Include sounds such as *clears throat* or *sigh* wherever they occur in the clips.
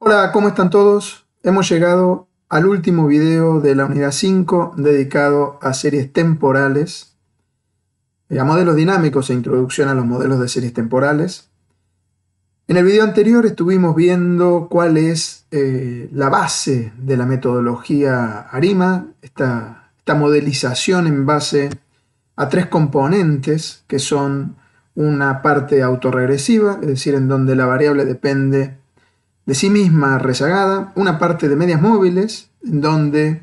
Hola, ¿cómo están todos? Hemos llegado al último video de la unidad 5 dedicado a series temporales, eh, a modelos dinámicos e introducción a los modelos de series temporales. En el video anterior estuvimos viendo cuál es eh, la base de la metodología ARIMA, esta, esta modelización en base a tres componentes que son una parte autorregresiva, es decir, en donde la variable depende de sí misma rezagada, una parte de medias móviles, en donde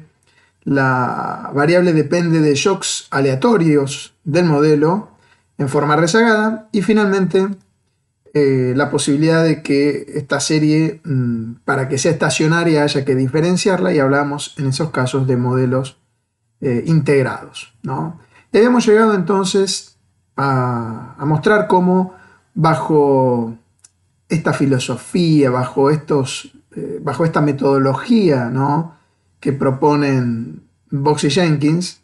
la variable depende de shocks aleatorios del modelo en forma rezagada, y finalmente eh, la posibilidad de que esta serie, mm, para que sea estacionaria, haya que diferenciarla, y hablamos en esos casos de modelos eh, integrados. ¿no? hemos llegado entonces a mostrar cómo bajo esta filosofía, bajo, estos, eh, bajo esta metodología que proponen Box y Jenkins,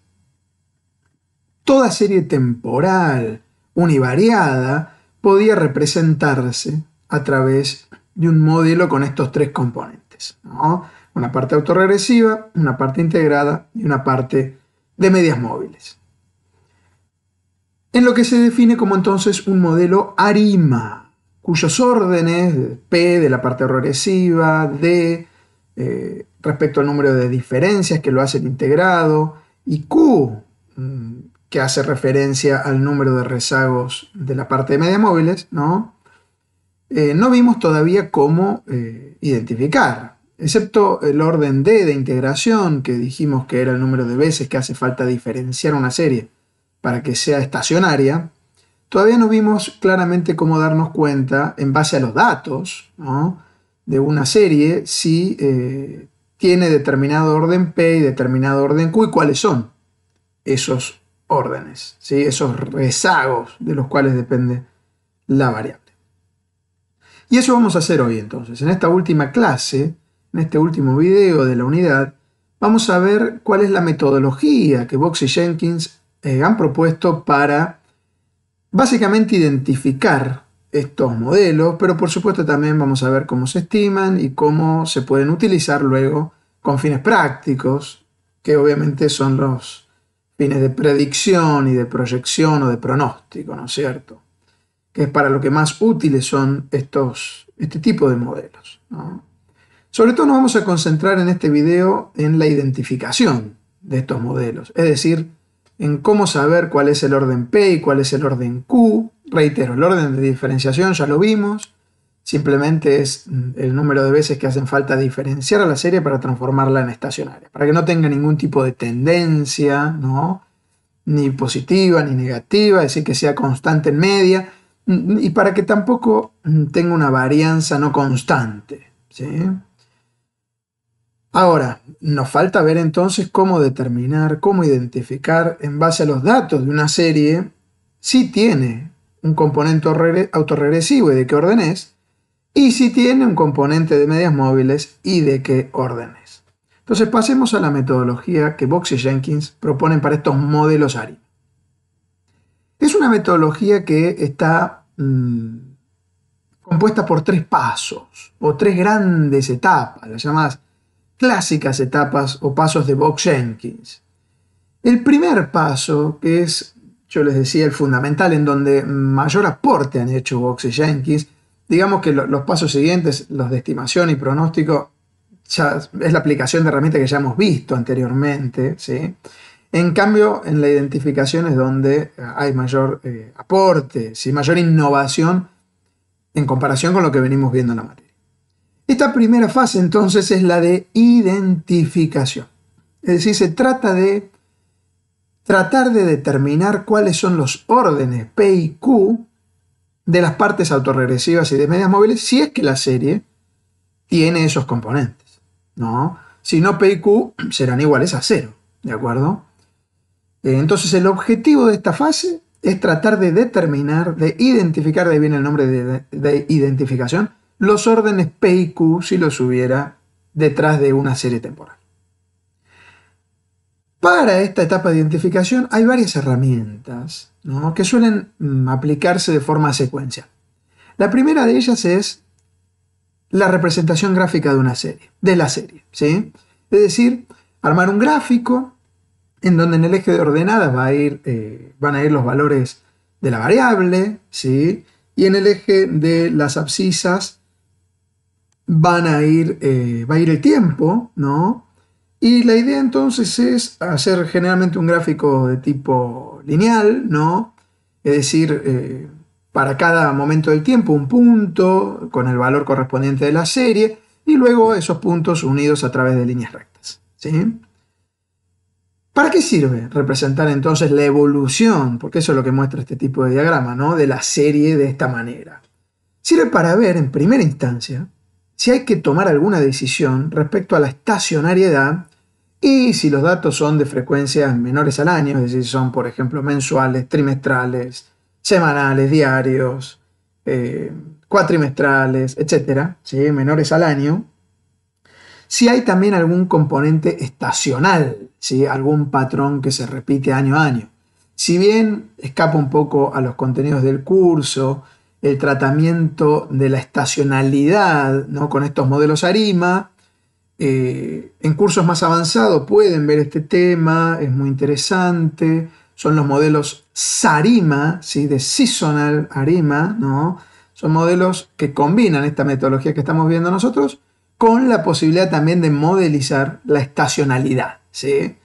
toda serie temporal, univariada, podía representarse a través de un modelo con estos tres componentes. Una parte autorregresiva, una parte integrada y una parte de medias móviles. En lo que se define como entonces un modelo ARIMA, cuyos órdenes, P de la parte regresiva, D eh, respecto al número de diferencias que lo hacen integrado, y Q, mm, que hace referencia al número de rezagos de la parte de media móviles, ¿no? Eh, no vimos todavía cómo eh, identificar, excepto el orden D de integración, que dijimos que era el número de veces que hace falta diferenciar una serie para que sea estacionaria, todavía no vimos claramente cómo darnos cuenta, en base a los datos de una serie, si eh, tiene determinado orden P y determinado orden Q y cuáles son esos órdenes, ¿sí? esos rezagos de los cuales depende la variable. Y eso vamos a hacer hoy entonces. En esta última clase, en este último video de la unidad, vamos a ver cuál es la metodología que Box y Jenkins eh, han propuesto para básicamente identificar estos modelos, pero por supuesto también vamos a ver cómo se estiman y cómo se pueden utilizar luego con fines prácticos, que obviamente son los fines de predicción y de proyección o de pronóstico, ¿no es cierto? Que es para lo que más útiles son estos, este tipo de modelos. Sobre todo nos vamos a concentrar en este video en la identificación de estos modelos, es decir, en cómo saber cuál es el orden P y cuál es el orden Q. Reitero, el orden de diferenciación ya lo vimos. Simplemente es mm, el número de veces que hacen falta diferenciar a la serie para transformarla en estacionaria, para que no tenga ningún tipo de tendencia, ¿no? ni positiva ni negativa, es decir, que sea constante en media, mm, y para que tampoco mm, tenga una varianza no constante. ¿sí? Ahora, nos falta ver entonces cómo determinar, cómo identificar en base a los datos de una serie si tiene un componente autorregresivo y de qué orden es, y si tiene un componente de medias móviles y de qué orden es. Entonces pasemos a la metodología que Box y Jenkins proponen para estos modelos ARI. Es una metodología que está mm, compuesta por tres pasos o tres grandes etapas, las llamadas clásicas etapas o pasos de Box Jenkins. El primer paso, que es, yo les decía, el fundamental, en donde mayor aporte han hecho Box y Jenkins, digamos que los pasos siguientes, los de estimación y pronóstico, es la aplicación de herramientas que ya hemos visto anteriormente, ¿sí? En cambio, en la identificación es donde hay mayor eh, aporte, ¿sí? mayor innovación en comparación con lo que venimos viendo en la materia. Esta primera fase entonces es la de identificación. Es decir, se trata de tratar de determinar cuáles son los órdenes P y Q de las partes autorregresivas y de medias móviles si es que la serie tiene esos componentes. ¿no? Si no, P y Q *clears throat* serán iguales a cero. ¿De acuerdo? Eh, entonces el objetivo de esta fase es tratar de determinar, de identificar, de ahí viene el nombre de identificación, los órdenes P y Q si los hubiera detrás de una serie temporal. Para esta etapa de identificación hay varias herramientas que suelen mm, aplicarse de forma secuencial. La primera de ellas es la representación gráfica de una serie, de la serie, ¿sí? Es decir, armar un gráfico en donde en el eje de ordenadas va a ir, eh, van a ir los valores de la variable, ¿sí? Y en el eje de las abscisas van a ir, eh, va a ir el tiempo, ¿no? Y la idea entonces es hacer generalmente un gráfico de tipo lineal, ¿no? Es decir, eh, para cada momento del tiempo un punto con el valor correspondiente de la serie y luego esos puntos unidos a través de líneas rectas, ¿sí? ¿Para qué sirve representar entonces la evolución? Porque eso es lo que muestra este tipo de diagrama, ¿no? De la serie de esta manera. Sirve para ver en primera instancia si hay que tomar alguna decisión respecto a la estacionariedad y si los datos son de frecuencias menores al año, es decir, son por ejemplo mensuales, trimestrales, semanales, diarios, eh, cuatrimestrales, etcétera, menores al año, si hay también algún componente estacional, si algún patrón que se repite año a año. Si bien escapa un poco a los contenidos del curso el tratamiento de la estacionalidad ¿no? con estos modelos ARIMA. Eh, en cursos más avanzados pueden ver este tema, es muy interesante. Son los modelos SARIMA, ¿sí? de Seasonal ARIMA, ¿no? Son modelos que combinan esta metodología que estamos viendo nosotros con la posibilidad también de modelizar la estacionalidad, ¿sí?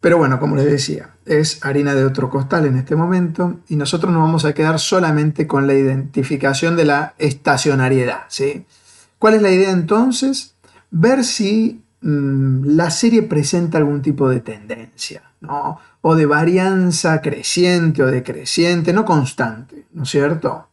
Pero bueno, como les decía, es harina de otro costal en este momento y nosotros nos vamos a quedar solamente con la identificación de la estacionariedad. ¿sí? ¿Cuál es la idea entonces? Ver si mm, la serie presenta algún tipo de tendencia, ¿no? o de varianza creciente o decreciente, no constante, ¿no es cierto?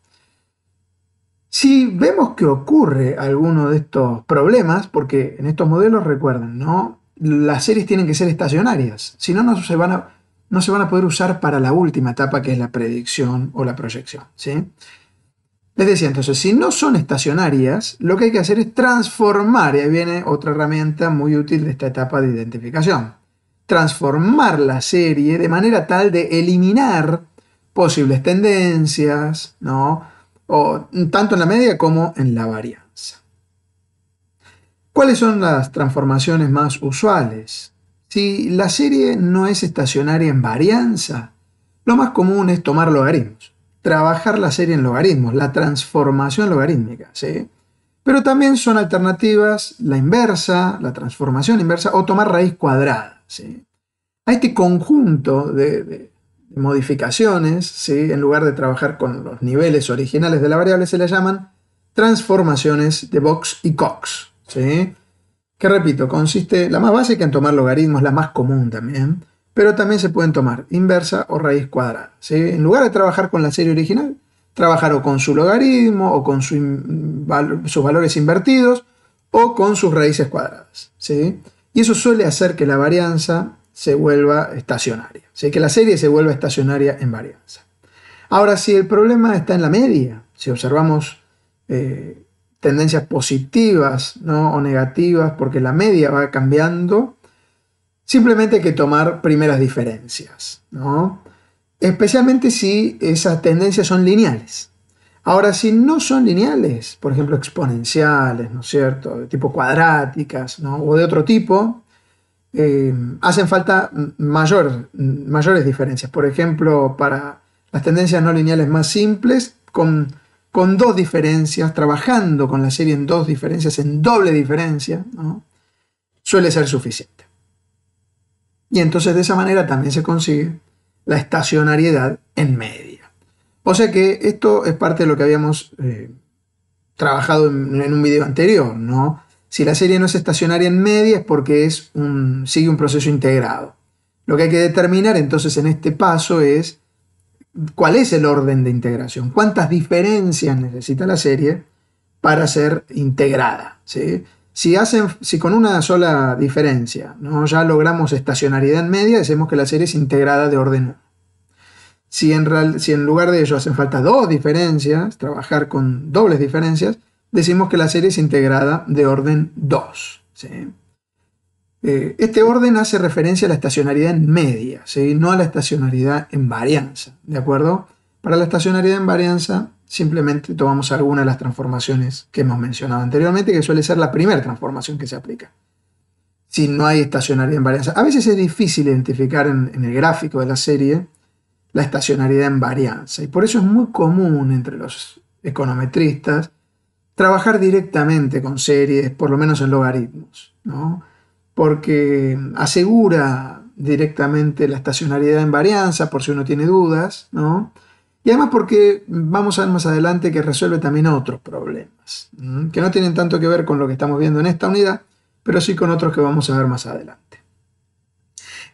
Si vemos que ocurre alguno de estos problemas, porque en estos modelos recuerden, ¿no? Las series tienen que ser estacionarias, si no, no se van a, no se van a poder usar para la última etapa que es la predicción o la proyección. ¿sí? Les decía entonces, si no son estacionarias, lo que hay que hacer es transformar, y ahí viene otra herramienta muy útil de esta etapa de identificación, transformar la serie de manera tal de eliminar posibles tendencias, ¿no? O, tanto en la media como en la varianza. ¿Cuáles son las transformaciones más usuales? Si la serie no es estacionaria en varianza, lo más común es tomar logaritmos, trabajar la serie en logaritmos, la transformación logarítmica. ¿sí? Pero también son alternativas la inversa, la transformación inversa o tomar raíz cuadrada. ¿sí? A este conjunto de, modificaciones, ¿sí? en lugar de trabajar con los niveles originales de la variable, se le llaman transformaciones de Box y Cox. ¿sí? que repito, consiste la más básica en tomar logaritmos, la más común también, pero también se pueden tomar inversa o raíz cuadrada. En lugar de trabajar con la serie original, trabajar o con su logaritmo o con sus valores invertidos o con sus raíces cuadradas. ¿sí? Y eso suele hacer que la varianza se vuelva estacionaria, que la serie se vuelva estacionaria en varianza. Ahora, si el problema está en la media, si observamos eh, tendencias positivas o negativas, porque la media va cambiando, simplemente hay que tomar primeras diferencias, ¿no? especialmente si esas tendencias son lineales. Ahora, si no son lineales, por ejemplo, exponenciales, ¿no es cierto?, de tipo cuadráticas o de otro tipo, eh, hacen falta mayor, mayores diferencias. Por ejemplo, para las tendencias no lineales más simples, con con dos diferencias, trabajando con la serie en dos diferencias, en doble diferencia, suele ser suficiente. Y entonces de esa manera también se consigue la estacionariedad en media. O sea que esto es parte de lo que habíamos eh, trabajado en, un video anterior, ¿no? Si la serie no es estacionaria en media es porque es un, sigue un proceso integrado. Lo que hay que determinar entonces en este paso es cuál es el orden de integración, cuántas diferencias necesita la serie para ser integrada. Si, hacen, si con una sola diferencia ¿no? ya logramos estacionariedad en media, decimos que la serie es integrada de orden 1. Si en, real, si en lugar de ello hacen falta dos diferencias, trabajar con dobles diferencias, decimos que la serie es integrada de orden 2. Eh, este orden hace referencia a la estacionalidad en media, no a la estacionalidad en varianza, ¿de acuerdo? Para la estacionalidad en varianza simplemente tomamos alguna de las transformaciones que hemos mencionado anteriormente, que suele ser la primera transformación que se aplica. Si no hay estacionariedad en varianza, a veces es difícil identificar en, el gráfico de la serie la estacionariedad en varianza, y por eso es muy común entre los econometristas trabajar directamente con series, por lo menos en logaritmos, ¿no? porque asegura directamente la estacionalidad en varianza, por si uno tiene dudas, ¿no? Y además porque vamos a ver más adelante que resuelve también otros problemas, que no tienen tanto que ver con lo que estamos viendo en esta unidad, pero sí con otros que vamos a ver más adelante.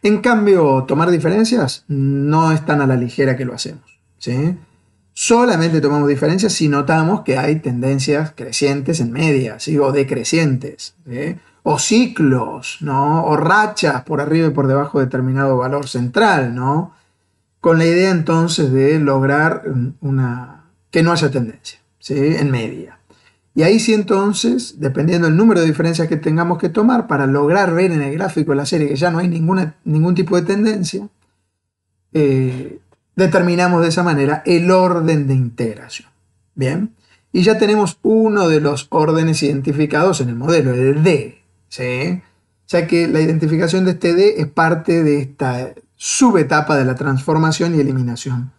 En cambio, tomar diferencias no es tan a la ligera que lo hacemos. ¿sí? Solamente tomamos diferencias si notamos que hay tendencias crecientes en medias o decrecientes. ¿sí? o ciclos, ¿no? O rachas por arriba y por debajo de determinado valor central, ¿no? Con la idea entonces de lograr una que no haya tendencia, En media. Y ahí sí entonces, dependiendo del número de diferencias que tengamos que tomar para lograr ver en el gráfico de la serie que ya no hay ningún tipo de tendencia, eh, determinamos de esa manera el orden de integración. Bien, y ya tenemos uno de los órdenes identificados en el modelo, el D, ¿sí? ya que la identificación de este D es parte de esta subetapa de la transformación y eliminación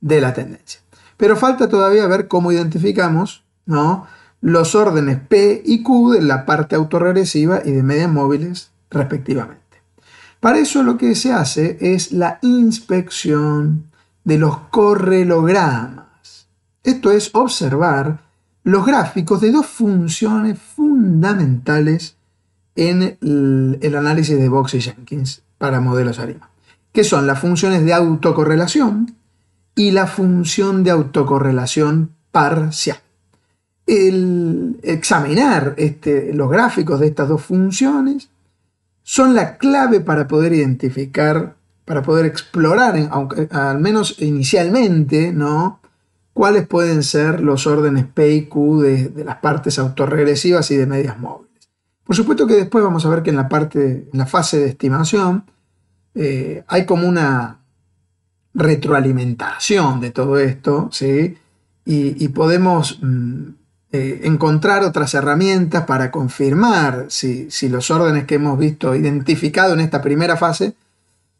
de la tendencia. Pero falta todavía ver cómo identificamos ¿no? los órdenes P y Q de la parte autorregresiva y de medias móviles respectivamente. Para eso lo que se hace es la inspección de los correlogramas. Esto es observar los gráficos de dos funciones fundamentales en el, análisis de Box y Jenkins para modelos ARIMA, que son las funciones de autocorrelación y la función de autocorrelación parcial. El examinar este, los gráficos de estas dos funciones son la clave para poder identificar, para poder explorar, aunque, al menos inicialmente, ¿no? cuáles pueden ser los órdenes P y Q de, de las partes autorregresivas y de medias móviles. Por supuesto que después vamos a ver que en la parte, la fase de estimación, eh, hay como una retroalimentación de todo esto, ¿sí? Y, podemos mm, eh, encontrar otras herramientas para confirmar si, los órdenes que hemos visto identificados en esta primera fase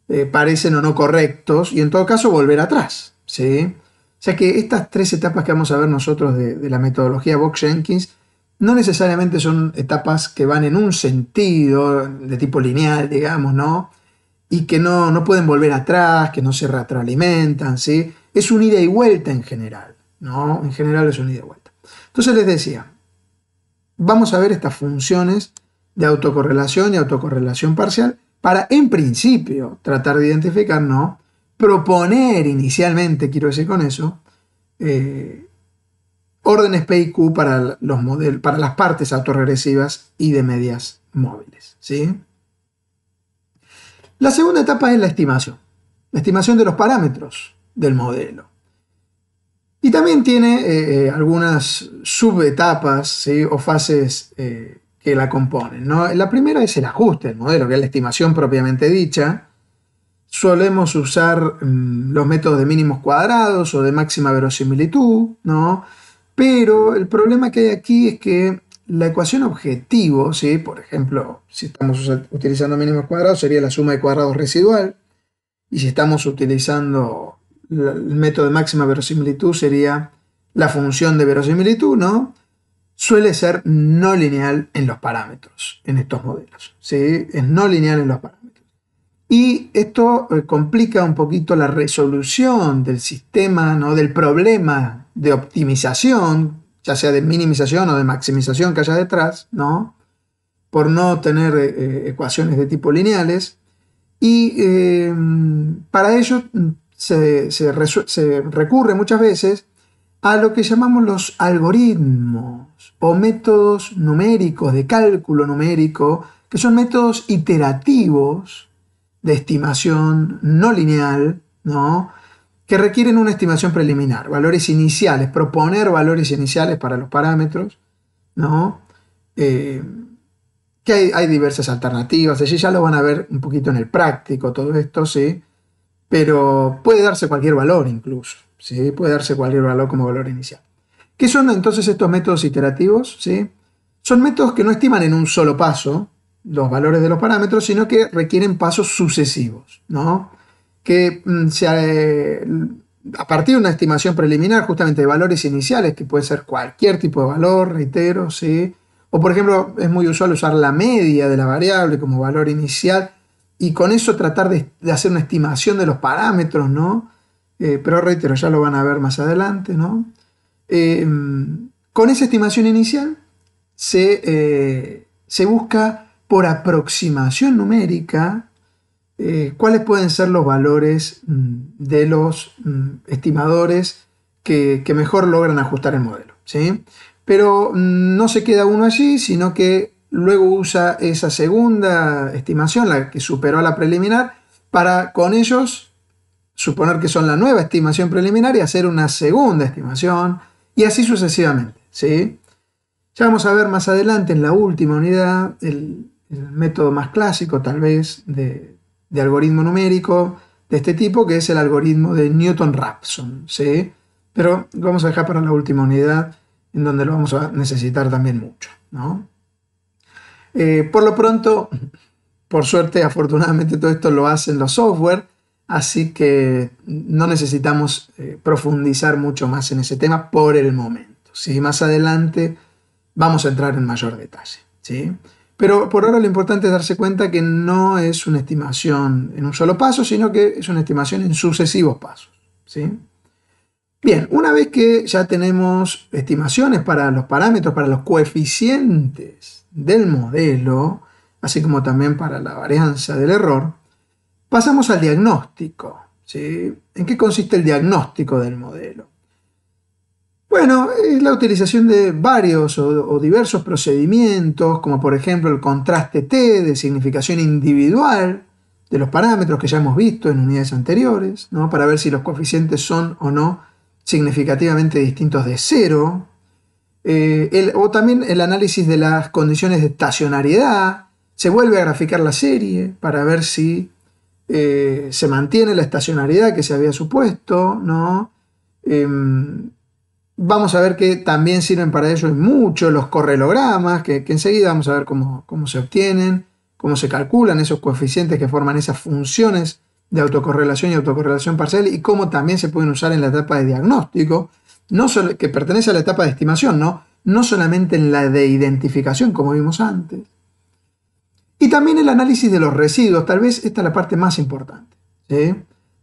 eh, parecen o no correctos y en todo caso volver atrás, ¿sí? O sea que estas tres etapas que vamos a ver nosotros de, de la metodología Box-Jenkins no necesariamente son etapas que van en un sentido de tipo lineal, digamos, ¿no? Y que no, no pueden volver atrás, que no se retroalimentan, ¿sí? Es un ida y vuelta en general, ¿no? En general es un ida y vuelta. Entonces les decía, vamos a ver estas funciones de autocorrelación y autocorrelación parcial para, en principio, tratar de identificar, ¿no? Proponer inicialmente, quiero decir con eso, eh, órdenes P para, los para las partes autorregresivas y de medias móviles. ¿sí? La segunda etapa es la estimación, la estimación de los parámetros del modelo. Y también tiene eh, eh, algunas subetapas o fases eh, que la componen. ¿no? La primera es el ajuste del modelo, que es la estimación propiamente dicha. Solemos usar mm, los métodos de mínimos cuadrados o de máxima verosimilitud, ¿no? Pero el problema que hay aquí es que la ecuación objetivo, ¿sí? por ejemplo, si estamos utilizando mínimos cuadrados, sería la suma de cuadrados residual. Y si estamos utilizando el método de máxima verosimilitud, sería la función de verosimilitud, ¿no? Suele ser no lineal en los parámetros, en estos modelos. ¿sí? Es no lineal en los parámetros. Y esto eh, complica un poquito la resolución del sistema, ¿no? del problema de optimización, ya sea de minimización o de maximización que haya detrás, ¿no? Por no tener eh, eh, ecuaciones de tipo lineales. Y em, para ello mm, se, se recurre muchas veces a lo que llamamos los algoritmos o métodos numéricos de cálculo numérico, que son métodos iterativos de estimación no lineal, ¿no? que requieren una estimación preliminar, valores iniciales, proponer valores iniciales para los parámetros, ¿no? Eh, que hay, diversas alternativas, allí ya lo van a ver un poquito en el práctico, todo esto, sí, pero puede darse cualquier valor incluso, sí, puede darse cualquier valor como valor inicial. ¿Qué son entonces estos métodos iterativos? ¿Sí? Son métodos que no estiman en un solo paso los valores de los parámetros, sino que requieren pasos sucesivos, ¿no? que mm, eh, a partir de una estimación preliminar justamente de valores iniciales, que puede ser cualquier tipo de valor, reitero, ¿sí? O por ejemplo, es muy usual usar la media de la variable como valor inicial y con eso tratar de, hacer una estimación de los parámetros, ¿no? Eh, pero reitero, ya lo van a ver más adelante, ¿no? Eh, con esa estimación inicial se, se busca por aproximación numérica eh, cuáles pueden ser los valores mm, de los mm, estimadores que, mejor logran ajustar el modelo. ¿sí? Pero mm, no se queda uno allí, sino que luego usa esa segunda estimación, la que superó a la preliminar, para con ellos suponer que son la nueva estimación preliminar y hacer una segunda estimación, y así sucesivamente. ¿sí? Ya vamos a ver más adelante en la última unidad el, el método más clásico tal vez de, de algoritmo numérico de este tipo, que es el algoritmo de Newton-Raphson, ¿sí? Pero vamos a dejar para la última unidad, en donde lo vamos a necesitar también mucho, ¿no? Eh, por lo pronto, por suerte, afortunadamente todo esto lo hacen los software, así que no necesitamos eh, profundizar mucho más en ese tema por el momento. ¿sí? Más adelante vamos a entrar en mayor detalle. ¿sí? Pero por ahora lo importante es darse cuenta que no es una estimación en un solo paso, sino que es una estimación en sucesivos pasos. ¿sí? Bien, una vez que ya tenemos estimaciones para los parámetros, para los coeficientes del modelo, así como también para la varianza del error, pasamos al diagnóstico. ¿sí? ¿En qué consiste el diagnóstico del modelo? Bueno, es eh, la utilización de varios o, diversos procedimientos, como por ejemplo el contraste T de significación individual de los parámetros que ya hemos visto en unidades anteriores, para ver si los coeficientes son o no significativamente distintos de cero, eh, o también el análisis de las condiciones de estacionariedad, se vuelve a graficar la serie para ver si eh, se mantiene la estacionariedad que se había supuesto, ¿no? Em, Vamos a ver que también sirven para ello mucho los correlogramas, que, enseguida vamos a ver cómo, se obtienen, cómo se calculan esos coeficientes que forman esas funciones de autocorrelación y autocorrelación parcial y cómo también se pueden usar en la etapa de diagnóstico, no solo, que pertenece a la etapa de estimación, ¿no? no solamente en la de identificación como vimos antes. Y también el análisis de los residuos, tal vez esta es la parte más importante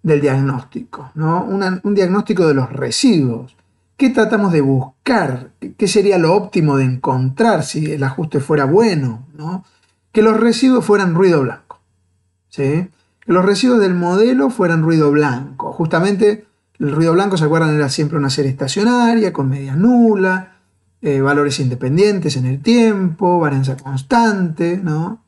del diagnóstico, ¿no? un diagnóstico de los residuos ¿Qué tratamos de buscar? ¿Qué sería lo óptimo de encontrar si el ajuste fuera bueno? ¿no? Que los residuos fueran ruido blanco. ¿sí? Que los residuos del modelo fueran ruido blanco. Justamente el ruido blanco, ¿se acuerdan? Era siempre una serie estacionaria, con media nula, eh, valores independientes en el tiempo, varianza constante, ¿no?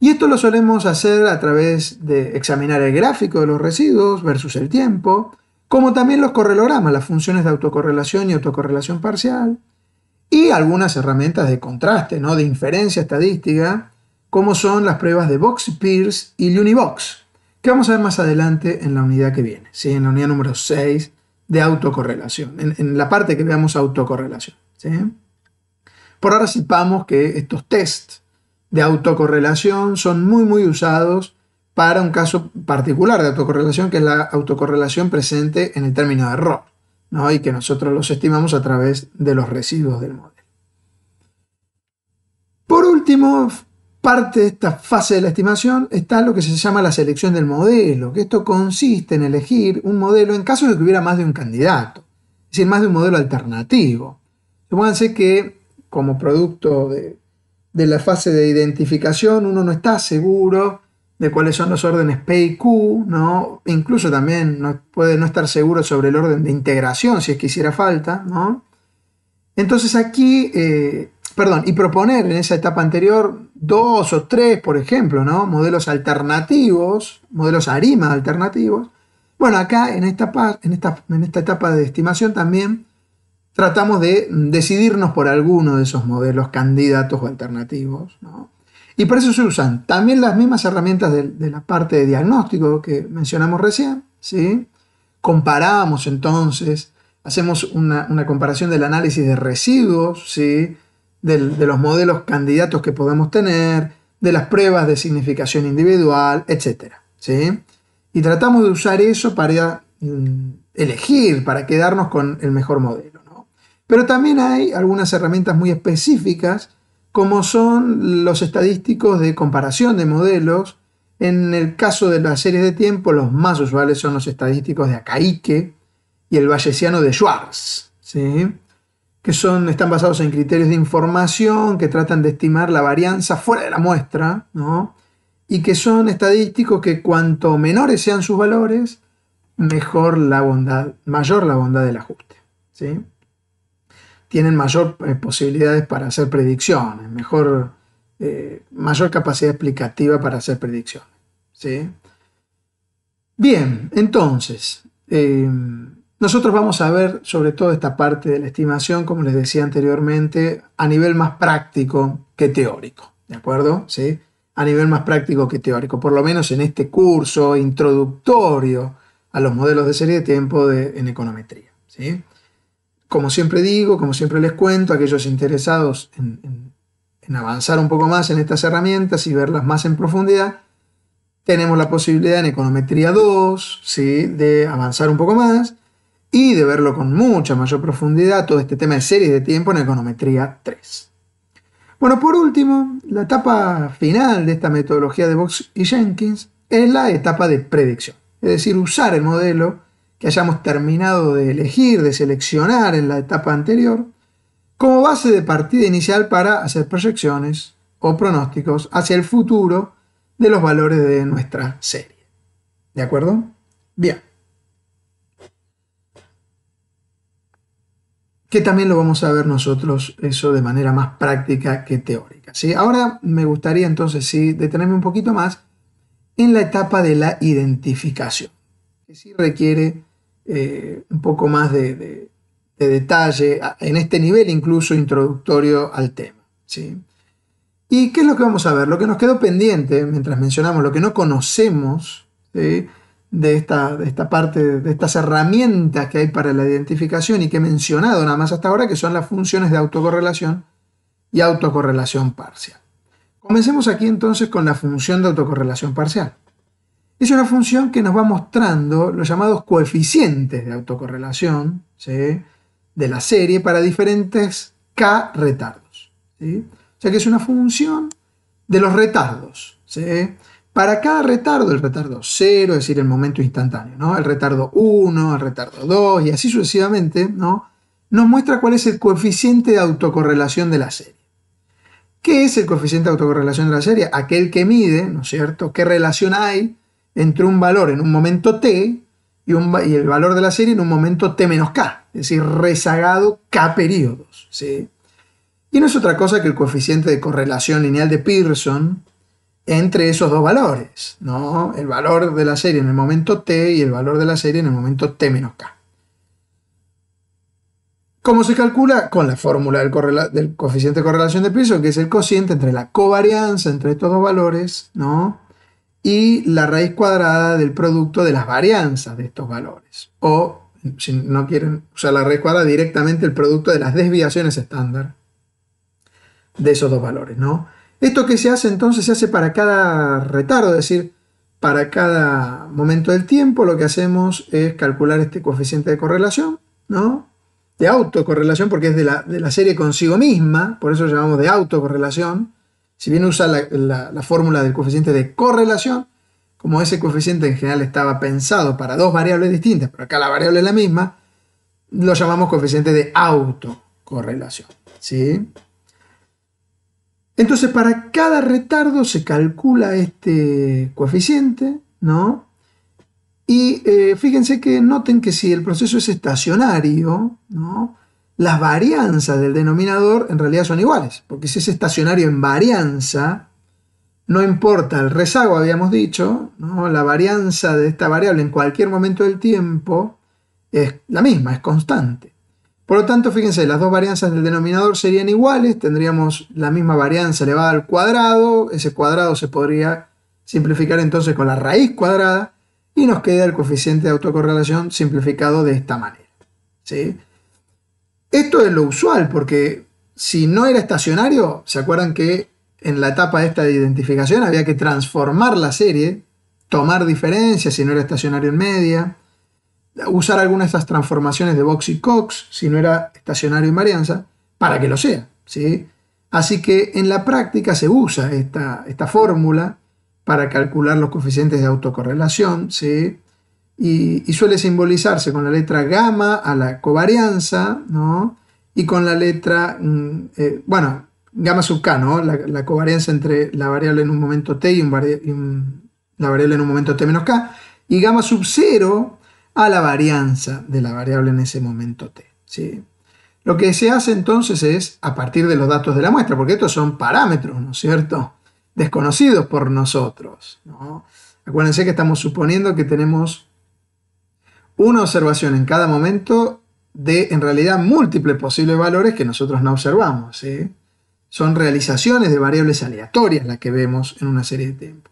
Y esto lo solemos hacer a través de examinar el gráfico de los residuos versus el tiempo, como también los correlogramas, las funciones de autocorrelación y autocorrelación parcial, y algunas herramientas de contraste, ¿no? de inferencia estadística, como son las pruebas de Box Pierce y Unibox, que vamos a ver más adelante en la unidad que viene, ¿sí? en la unidad número 6 de autocorrelación, en, la parte que veamos autocorrelación. Por ahora sepamos que estos tests de autocorrelación son muy muy usados para un caso particular de autocorrelación, que es la autocorrelación presente en el término de error, ¿no? y que nosotros los estimamos a través de los residuos del modelo. Por último, parte de esta fase de la estimación está lo que se llama la selección del modelo, que esto consiste en elegir un modelo en caso de que hubiera más de un candidato, es decir, más de un modelo alternativo. Supónganse que como producto de la fase de identificación uno no está seguro de cuáles son los órdenes P y Q, ¿no? incluso también no, puede no estar seguro sobre el orden de integración si es que hiciera falta. ¿no? Entonces aquí, eh, perdón, y proponer en esa etapa anterior dos o tres, por ejemplo, ¿no? modelos alternativos, modelos ARIMA alternativos. Bueno, acá en esta, en esta, en esta etapa de estimación también tratamos de decidirnos por alguno de esos modelos candidatos o alternativos. ¿no? Y para eso se usan también las mismas herramientas de, la parte de diagnóstico que mencionamos recién. ¿sí? Comparamos entonces, hacemos una, comparación del análisis de residuos, ¿sí? de los modelos candidatos que podemos tener, de las pruebas de significación individual, etc. ¿sí? Y tratamos de usar eso para mm, elegir, para quedarnos con el mejor modelo. ¿no? Pero también hay algunas herramientas muy específicas como son los estadísticos de comparación de modelos. En el caso de las series de tiempo, los más usuales son los estadísticos de Akaike y el bayesiano de Schwarz, ¿sí? que son, están basados en criterios de información que tratan de estimar la varianza fuera de la muestra, ¿no? y que son estadísticos que cuanto menores sean sus valores, mejor la bondad, mayor la bondad del ajuste. ¿sí? tienen mayor eh, posibilidades para hacer predicciones, mejor, eh, mayor capacidad explicativa para hacer predicciones. ¿sí? Bien, entonces, eh, nosotros vamos a ver sobre todo esta parte de la estimación, como les decía anteriormente, a nivel más práctico que teórico, ¿de acuerdo? ¿Sí? A nivel más práctico que teórico, por lo menos en este curso introductorio a los modelos de serie de tiempo en econometría, ¿sí? Como siempre digo, como siempre les cuento, aquellos interesados en, avanzar un poco más en estas herramientas y verlas más en profundidad, tenemos la posibilidad en econometría 2, ¿sí? de avanzar un poco más y de verlo con mucha mayor profundidad, todo este tema de series de tiempo en econometría 3. Bueno, por último, la etapa final de esta metodología de Box y Jenkins es la etapa de predicción, es decir, usar el modelo que hayamos terminado de elegir, de seleccionar en la etapa anterior, como base de partida inicial para hacer proyecciones o pronósticos hacia el futuro de los valores de nuestra serie. ¿De acuerdo? Bien. Que también lo vamos a ver nosotros eso de manera más práctica que teórica. ¿sí? Ahora me gustaría entonces sí detenerme un poquito más en la etapa de la identificación, que sí requiere eh, un poco más de, detalle en este nivel incluso introductorio al tema. ¿sí? ¿Y qué es lo que vamos a ver? Lo que nos quedó pendiente mientras mencionamos lo que no conocemos de, esta, de esta parte, de estas herramientas que hay para la identificación y que he mencionado nada más hasta ahora, que son las funciones de autocorrelación y autocorrelación parcial. Comencemos aquí entonces con la función de autocorrelación parcial es una función que nos va mostrando los llamados coeficientes de autocorrelación de la serie para diferentes k retardos. O sea que es una función de los retardos. Para cada retardo, el retardo 0, es decir, el momento instantáneo, el retardo 1, el retardo 2 y así sucesivamente, ¿no? nos muestra cuál es el coeficiente de autocorrelación de la serie. ¿Qué es el coeficiente de autocorrelación de la serie? Aquel que mide, ¿no es cierto?, qué relación hay entre un valor en un momento t y, el valor de la serie en un momento t menos k, es decir, rezagado k periodos. Y no es otra cosa que el coeficiente de correlación lineal de Pearson entre esos dos valores, ¿no? el valor de la serie en el momento t y el valor de la serie en el momento t menos k. ¿Cómo se calcula? Con la fórmula del, del, coeficiente de correlación de Pearson, que es el cociente entre la covarianza entre estos dos valores, ¿no? y la raíz cuadrada del producto de las varianzas de estos valores. O, si no quieren usar la raíz cuadrada, directamente el producto de las desviaciones estándar de esos dos valores, ¿no? Esto que se hace entonces se hace para cada retardo, es decir, para cada momento del tiempo lo que hacemos es calcular este coeficiente de correlación, ¿no? De autocorrelación, porque es de la, de la serie consigo misma, por eso llamamos de autocorrelación, si bien usa la, fórmula del coeficiente de correlación, como ese coeficiente en general estaba pensado para dos variables distintas, pero acá la variable es la misma, lo llamamos coeficiente de autocorrelación. ¿sí? Entonces, para cada retardo se calcula este coeficiente, ¿no? Y eh, fíjense que noten que si el proceso es estacionario, ¿no? las varianzas del denominador en realidad son iguales, porque si es estacionario en varianza, no importa el rezago, habíamos dicho, ¿no? la varianza de esta variable en cualquier momento del tiempo es la misma, es constante. Por lo tanto, fíjense, las dos varianzas del denominador serían iguales, tendríamos la misma varianza elevada al cuadrado, ese cuadrado se podría simplificar entonces con la raíz cuadrada y nos queda el coeficiente de autocorrelación simplificado de esta manera. ¿sí? Esto es lo usual, porque si no era estacionario, ¿se acuerdan que en la etapa esta de identificación había que transformar la serie, tomar diferencias si no era estacionario en media, usar algunas de estas transformaciones de Box y Cox si no era estacionario en varianza, para que lo sea, ¿sí? Así que en la práctica se usa esta, esta fórmula para calcular los coeficientes de autocorrelación, ¿sí? y, suele simbolizarse con la letra gamma a la covarianza, ¿no? Y con la letra, mm, eh, bueno, gamma sub k, ¿no? La, covarianza entre la variable en un momento t y, la variable en un momento t menos k, y gamma sub 0 a la varianza de la variable en ese momento t, Lo que se hace entonces es, a partir de los datos de la muestra, porque estos son parámetros, ¿no es cierto? Desconocidos por nosotros, Acuérdense que estamos suponiendo que tenemos una observación en cada momento de, en realidad, múltiples posibles valores que nosotros no observamos. Son realizaciones de variables aleatorias las que vemos en una serie de tiempo.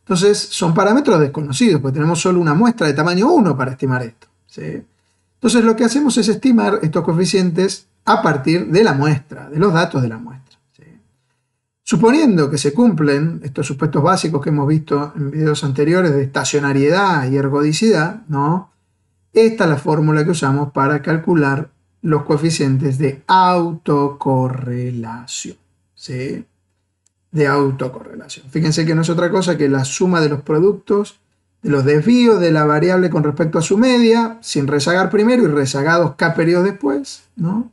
Entonces, son parámetros desconocidos, porque tenemos solo una muestra de tamaño 1 para estimar esto. Entonces, lo que hacemos es estimar estos coeficientes a partir de la muestra, de los datos de la muestra. Suponiendo que se cumplen estos supuestos básicos que hemos visto en videos anteriores de estacionariedad y ergodicidad, ¿no? Esta es la fórmula que usamos para calcular los coeficientes de autocorrelación. ¿sí? De autocorrelación. Fíjense que no es otra cosa que la suma de los productos, de los desvíos de la variable con respecto a su media, sin rezagar primero y rezagados k periodos después. ¿no?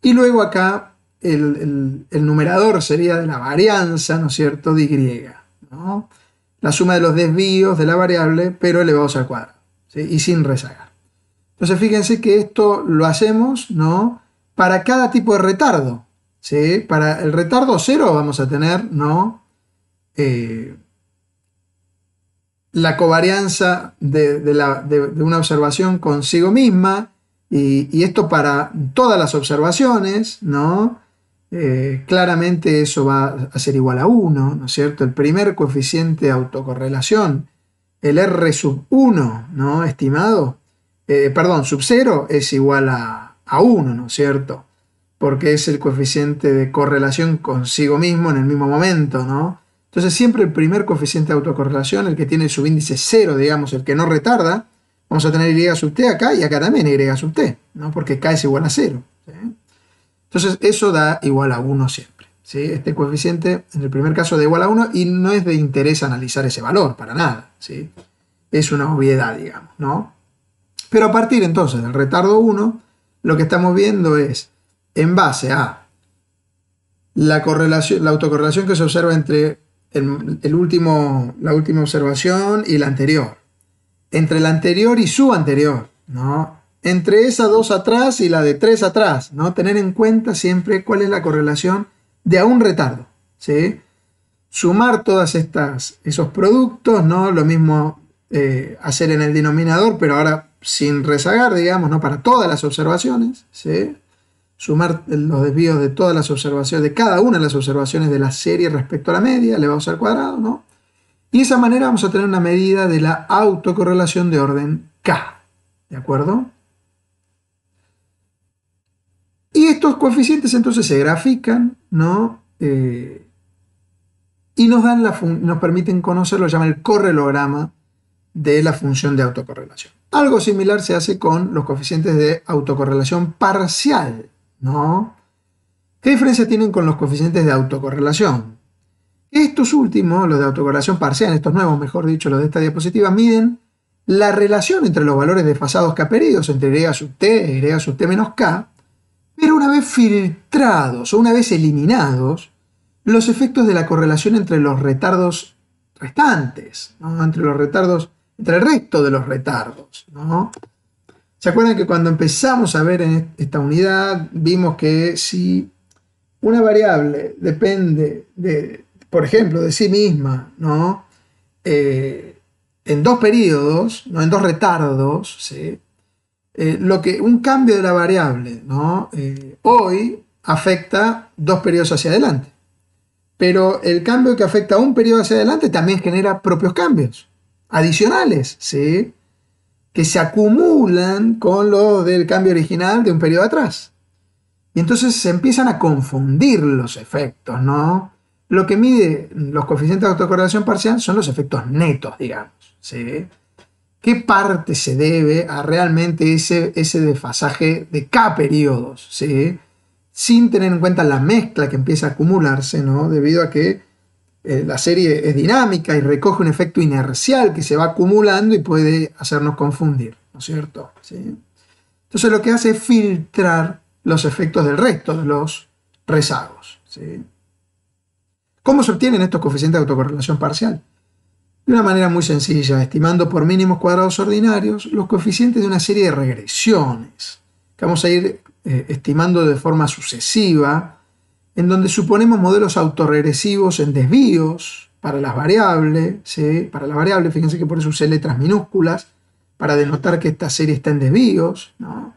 Y luego acá el, numerador sería de la varianza, ¿no es cierto?, de y. ¿no? La suma de los desvíos de la variable, pero elevados al cuadrado y sin rezagar. Entonces fíjense que esto lo hacemos ¿no? para cada tipo de retardo. ¿sí? Para el retardo cero vamos a tener ¿no? Eh, la covarianza de, una observación consigo misma, y, esto para todas las observaciones, ¿no? Eh, claramente eso va a ser igual a 1, ¿no es cierto? El primer coeficiente de autocorrelación el R sub 1, ¿no? Estimado, eh, perdón, sub 0 es igual a, 1, ¿no es cierto? Porque es el coeficiente de correlación consigo mismo en el mismo momento, ¿no? Entonces siempre el primer coeficiente de autocorrelación, el que tiene el subíndice 0, digamos, el que no retarda, vamos a tener y sub t acá y acá también y sub t, ¿no? Porque k es igual a 0. Entonces eso da igual a 1 siempre. Este coeficiente, en el primer caso, de igual a 1 y no es de interés analizar ese valor, para nada, Es una obviedad, digamos, ¿no? Pero a partir entonces del retardo 1, lo que estamos viendo es, en base a la, correlación, la autocorrelación que se observa entre el, último, la última observación y la anterior, entre la anterior y su anterior, ¿no? Entre esa 2 atrás y la de 3 atrás, ¿no? Tener en cuenta siempre cuál es la correlación de a un retardo. ¿sí? Sumar todas estas esos productos, ¿no? Lo mismo eh, hacer en el denominador, pero ahora sin rezagar, digamos, ¿no? Para todas las observaciones, ¿sí? Sumar los desvíos de todas las observaciones, de cada una de las observaciones de la serie respecto a la media, le vamos al cuadrado, ¿no? Y de esa manera vamos a tener una medida de la autocorrelación de orden K, ¿de acuerdo? Y estos coeficientes entonces se grafican ¿no? Eh, y nos, dan nos permiten conocer, lo llaman el correlograma de la función de autocorrelación. Algo similar se hace con los coeficientes de autocorrelación parcial, ¿no? ¿Qué diferencia tienen con los coeficientes de autocorrelación? Estos últimos, los de autocorrelación parcial, estos nuevos, mejor dicho, los de esta diapositiva, miden la relación entre los valores desfasados k periodos, entre y sub t, y sub t menos k, pero una vez filtrados o una vez eliminados, los efectos de la correlación entre los retardos restantes, entre los retardos, entre el resto de los retardos. ¿Se acuerdan que cuando empezamos a ver en esta unidad, vimos que si una variable depende de, por ejemplo, de sí misma, ¿no? Eh, en dos periodos, ¿no? en dos retardos, ¿sí? Eh, lo que, un cambio de la variable ¿no? Eh, hoy afecta dos periodos hacia adelante. Pero el cambio que afecta a un periodo hacia adelante también genera propios cambios adicionales, que se acumulan con los del cambio original de un periodo atrás. Y entonces se empiezan a confundir los efectos, ¿no? Lo que mide los coeficientes de autocorrelación parcial son los efectos netos, digamos. ¿sí? ¿Qué parte se debe a realmente ese, ese desfasaje de K periodos? Sin tener en cuenta la mezcla que empieza a acumularse, ¿no? debido a que eh, la serie es dinámica y recoge un efecto inercial que se va acumulando y puede hacernos confundir, ¿no cierto? Entonces lo que hace es filtrar los efectos del resto de los rezagos. ¿sí? ¿Cómo se obtienen estos coeficientes de autocorrelación parcial? De una manera muy sencilla, estimando por mínimos cuadrados ordinarios los coeficientes de una serie de regresiones, que vamos a ir eh, estimando de forma sucesiva, en donde suponemos modelos autorregresivos en desvíos para las variables, para las variables, fíjense que por eso usé letras minúsculas, para denotar que esta serie está en desvíos, ¿no?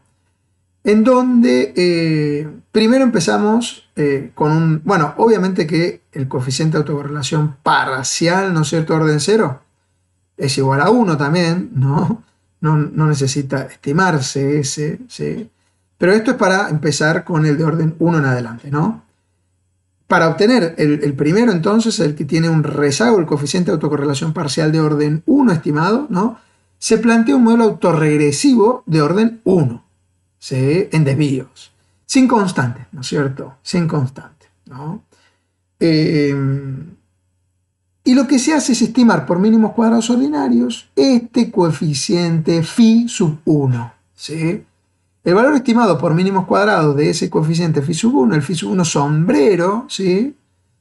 en donde eh, primero empezamos eh, con un, bueno, obviamente que el coeficiente de autocorrelación parcial, ¿no es cierto?, orden cero, es igual a 1 también, ¿no? ¿no? necesita estimarse ese, ¿sí? Pero esto es para empezar con el de orden 1 en adelante, ¿no? Para obtener el, el primero, entonces, el que tiene un rezago, el coeficiente de autocorrelación parcial de orden 1 estimado, ¿no? Se plantea un modelo autorregresivo de orden 1 en desvíos, sin constante, ¿no es cierto? Sin constante, eh, y lo que se hace es estimar por mínimos cuadrados ordinarios este coeficiente phi sub 1, ¿sí? El valor estimado por mínimos cuadrados de ese coeficiente phi sub 1, el phi sub 1 sombrero, ¿sí?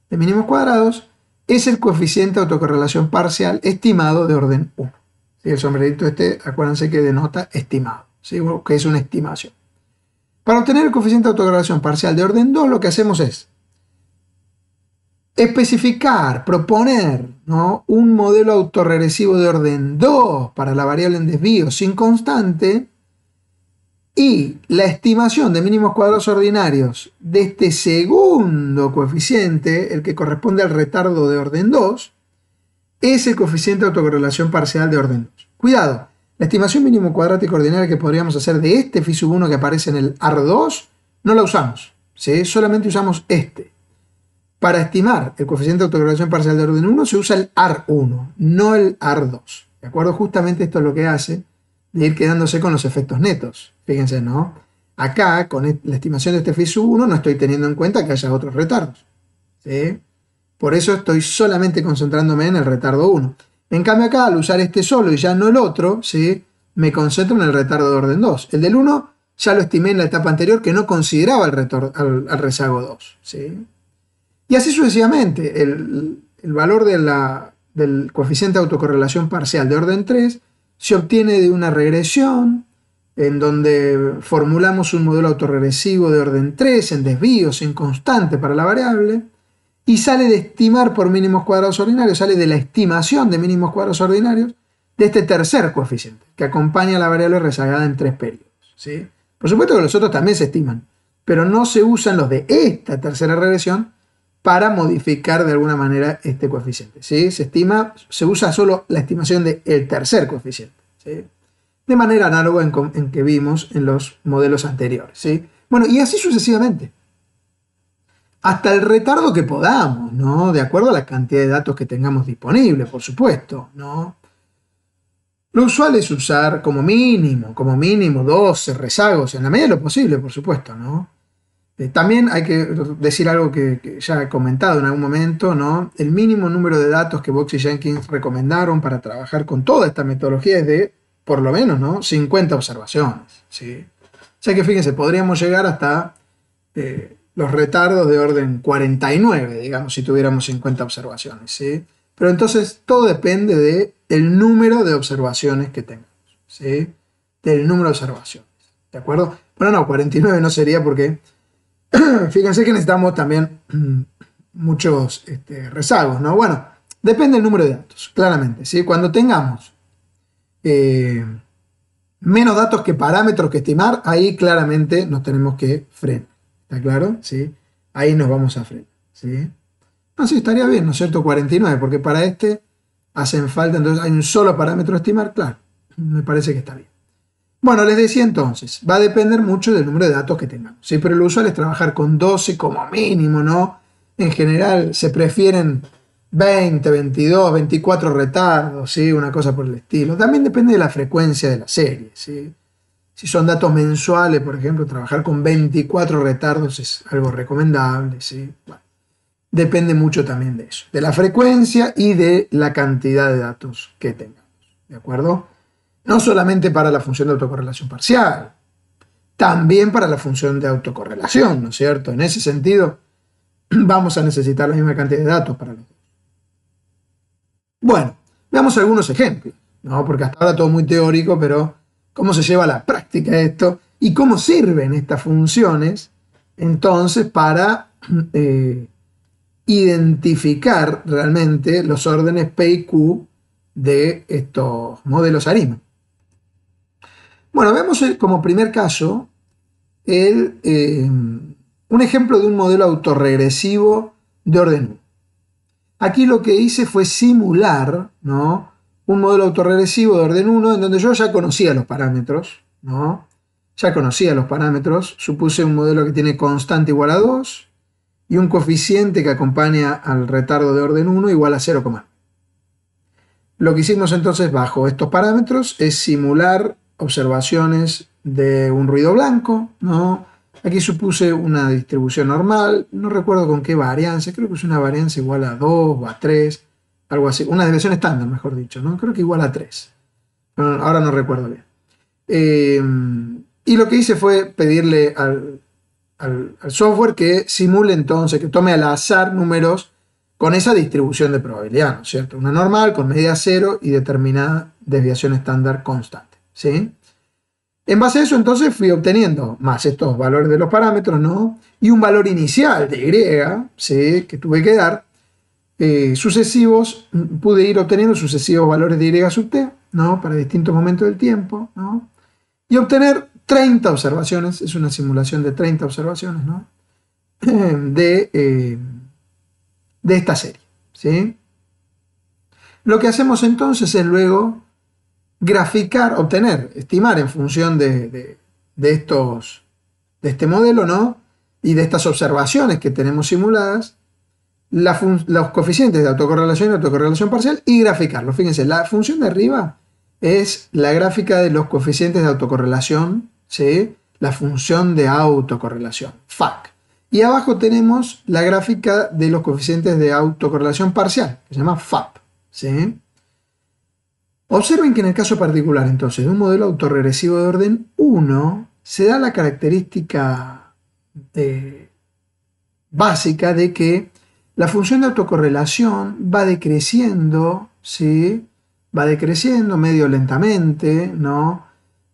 De mínimos cuadrados, es el coeficiente de autocorrelación parcial estimado de orden 1. El sombrerito este, acuérdense que denota estimado que es una estimación. Para obtener el coeficiente de autocorrelación parcial de orden 2, lo que hacemos es especificar, proponer ¿no? un modelo autorregresivo de orden 2 para la variable en desvío sin constante y la estimación de mínimos cuadrados ordinarios de este segundo coeficiente, el que corresponde al retardo de orden 2, es el coeficiente de autocorrelación parcial de orden 2. Cuidado, la estimación mínimo cuadrática ordinaria que podríamos hacer de este phi sub 1 que aparece en el r 2 no la usamos, ¿sí? solamente usamos este. Para estimar el coeficiente de autocorrelación parcial de orden 1 se usa el r 1 no el r 2 ¿De acuerdo? Justamente esto es lo que hace de ir quedándose con los efectos netos. Fíjense, ¿no? Acá, con e-, la estimación de este phi sub 1, no estoy teniendo en cuenta que haya otros retardos. ¿sí? Por eso estoy solamente concentrándome en el retardo 1. En cambio acá, al usar este solo y ya no el otro, ¿sí? me concentro en el retardo de orden 2. El del 1 ya lo estimé en la etapa anterior que no consideraba el al, al, rezago 2. Y así sucesivamente, el, valor de del coeficiente de autocorrelación parcial de orden 3 se obtiene de una regresión en donde formulamos un modelo autoregresivo de orden 3 en desvíos, en constante para la variable y sale de estimar por mínimos cuadrados ordinarios, sale de la estimación de mínimos cuadrados ordinarios de este tercer coeficiente, que acompaña a la variable rezagada en tres periodos. ¿sí? Por supuesto que los otros también se estiman, pero no se usan los de esta tercera regresión para modificar de alguna manera este coeficiente. ¿sí? Se estima, se usa solo la estimación del el tercer coeficiente. De manera análoga en, en, que vimos en los modelos anteriores. ¿sí? Bueno, y así sucesivamente hasta el retardo que podamos, ¿no? De acuerdo a la cantidad de datos que tengamos disponibles, por supuesto, ¿no? Lo usual es usar como mínimo, como mínimo 12 rezagos, en la medida de lo posible, por supuesto, ¿no? Eh, también hay que decir algo que, ya he comentado en algún momento, ¿no? El mínimo número de datos que Box y Jenkins recomendaron para trabajar con toda esta metodología es de, por lo menos, ¿no? 50 observaciones, ¿sí? O sea que fíjense, podríamos llegar hasta... Eh, los retardos de orden 49, digamos, si tuviéramos 50 observaciones. ¿sí? Pero entonces todo depende del el número de observaciones que tengamos, ¿sí? del número de observaciones. ¿De acuerdo? Bueno, no, 49 no sería porque *clears throat* fíjense que necesitamos también *clears throat* muchos este, rezagos, ¿no? Bueno, depende del número de datos, claramente. ¿sí? Cuando tengamos eh, menos datos que parámetros que estimar, ahí claramente nos tenemos que frenar. ¿Está claro? ¿Sí? Ahí nos vamos a frenar. ¿sí? Así ah, estaría bien, ¿no es cierto? 49, porque para este hacen falta, entonces hay un solo parámetro a estimar, claro, me parece que está bien. Bueno, les decía entonces, va a depender mucho del número de datos que tengamos, ¿sí? Pero lo usual es trabajar con 12 como mínimo, ¿no? En general se prefieren 20, 22, 24 retardos, ¿sí? Una cosa por el estilo. También depende de la frecuencia de la serie, ¿sí? Si son datos mensuales, por ejemplo, trabajar con 24 retardos es algo recomendable. depende mucho también de eso, de la frecuencia y de la cantidad de datos que tengamos. ¿De acuerdo? No solamente para la función de autocorrelación parcial, también para la función de autocorrelación, ¿no es cierto? En ese sentido, *clears throat* vamos a necesitar la misma cantidad de datos para los Bueno, veamos algunos ejemplos, ¿no? Porque hasta ahora todo muy teórico, pero cómo se lleva a la práctica esto y cómo sirven estas funciones entonces para *clears throat* eh, identificar realmente los órdenes P y Q de estos modelos ARIMA? Bueno, vemos eh, como primer caso el, eh, un ejemplo de un modelo autorregresivo de orden U. Aquí lo que hice fue simular ¿no? un modelo autorregresivo de orden 1 en donde yo ya conocía los parámetros, ¿no? Ya conocía los parámetros, supuse un modelo que tiene constante igual a 2 y un coeficiente que acompaña al retardo de orden 1 igual a 0, Lo que hicimos entonces bajo estos parámetros es simular observaciones de un ruido blanco, ¿no? Aquí supuse una distribución normal, no recuerdo con qué varianza, creo que es una varianza igual a 2 o a 3, algo así, una desviación estándar, mejor dicho, ¿no? Creo que igual a 3. ahora no recuerdo bien. Eh, y lo que hice fue pedirle al, al, software que simule entonces, que tome al azar números con esa distribución de probabilidad, ¿no es cierto? Una normal con media cero y determinada desviación estándar constante, ¿sí? En base a eso entonces fui obteniendo más estos valores de los parámetros, ¿no? Y un valor inicial de Y, ¿sí? Que tuve que dar eh, sucesivos, mm, pude ir obteniendo sucesivos valores de Y sub t, ¿no? Para distintos momentos del tiempo, ¿no? Y obtener 30 observaciones, es una simulación de 30 observaciones, ¿no? *clears throat* Eh, de, esta serie, ¿sí? Lo que hacemos entonces es luego graficar, obtener, estimar en función de, de, de estos, de este modelo, ¿no? Y de estas observaciones que tenemos simuladas, los coeficientes de autocorrelación y autocorrelación parcial y graficarlos. Fíjense, la función de arriba es la gráfica de los coeficientes de autocorrelación, ¿sí? la función de autocorrelación, FAC. Y abajo tenemos la gráfica de los coeficientes de autocorrelación parcial, que se llama FAP. ¿sí? Observen que en el caso particular, entonces, de un modelo autorregresivo de orden 1, se da la característica eh, básica de que la función de autocorrelación va decreciendo, ¿sí? Va decreciendo medio lentamente, ¿no?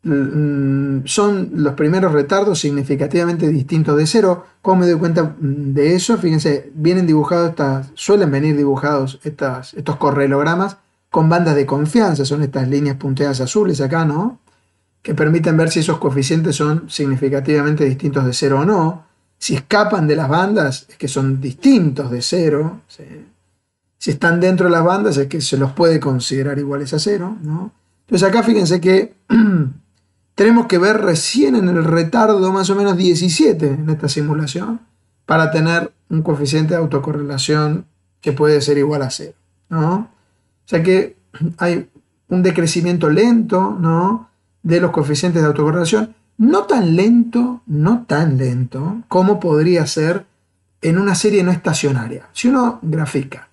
Mm, mm, son los primeros retardos significativamente distintos de cero. ¿Cómo me doy cuenta de eso? Fíjense, vienen dibujados estas, suelen venir dibujados estos correlogramas con bandas de confianza, son estas líneas punteadas azules acá, ¿no? Que permiten ver si esos coeficientes son significativamente distintos de cero o no. Si escapan de las bandas, es que son distintos de cero. Si están dentro de las bandas, es que se los puede considerar iguales a cero. ¿no? Entonces acá fíjense que *clears throat* tenemos que ver recién en el retardo más o menos 17 en esta simulación para tener un coeficiente de autocorrelación que puede ser igual a cero. O sea que *clears throat* hay un decrecimiento lento de los coeficientes de autocorrelación no tan lento, no tan lento como podría ser en una serie no estacionaria. Si uno grafica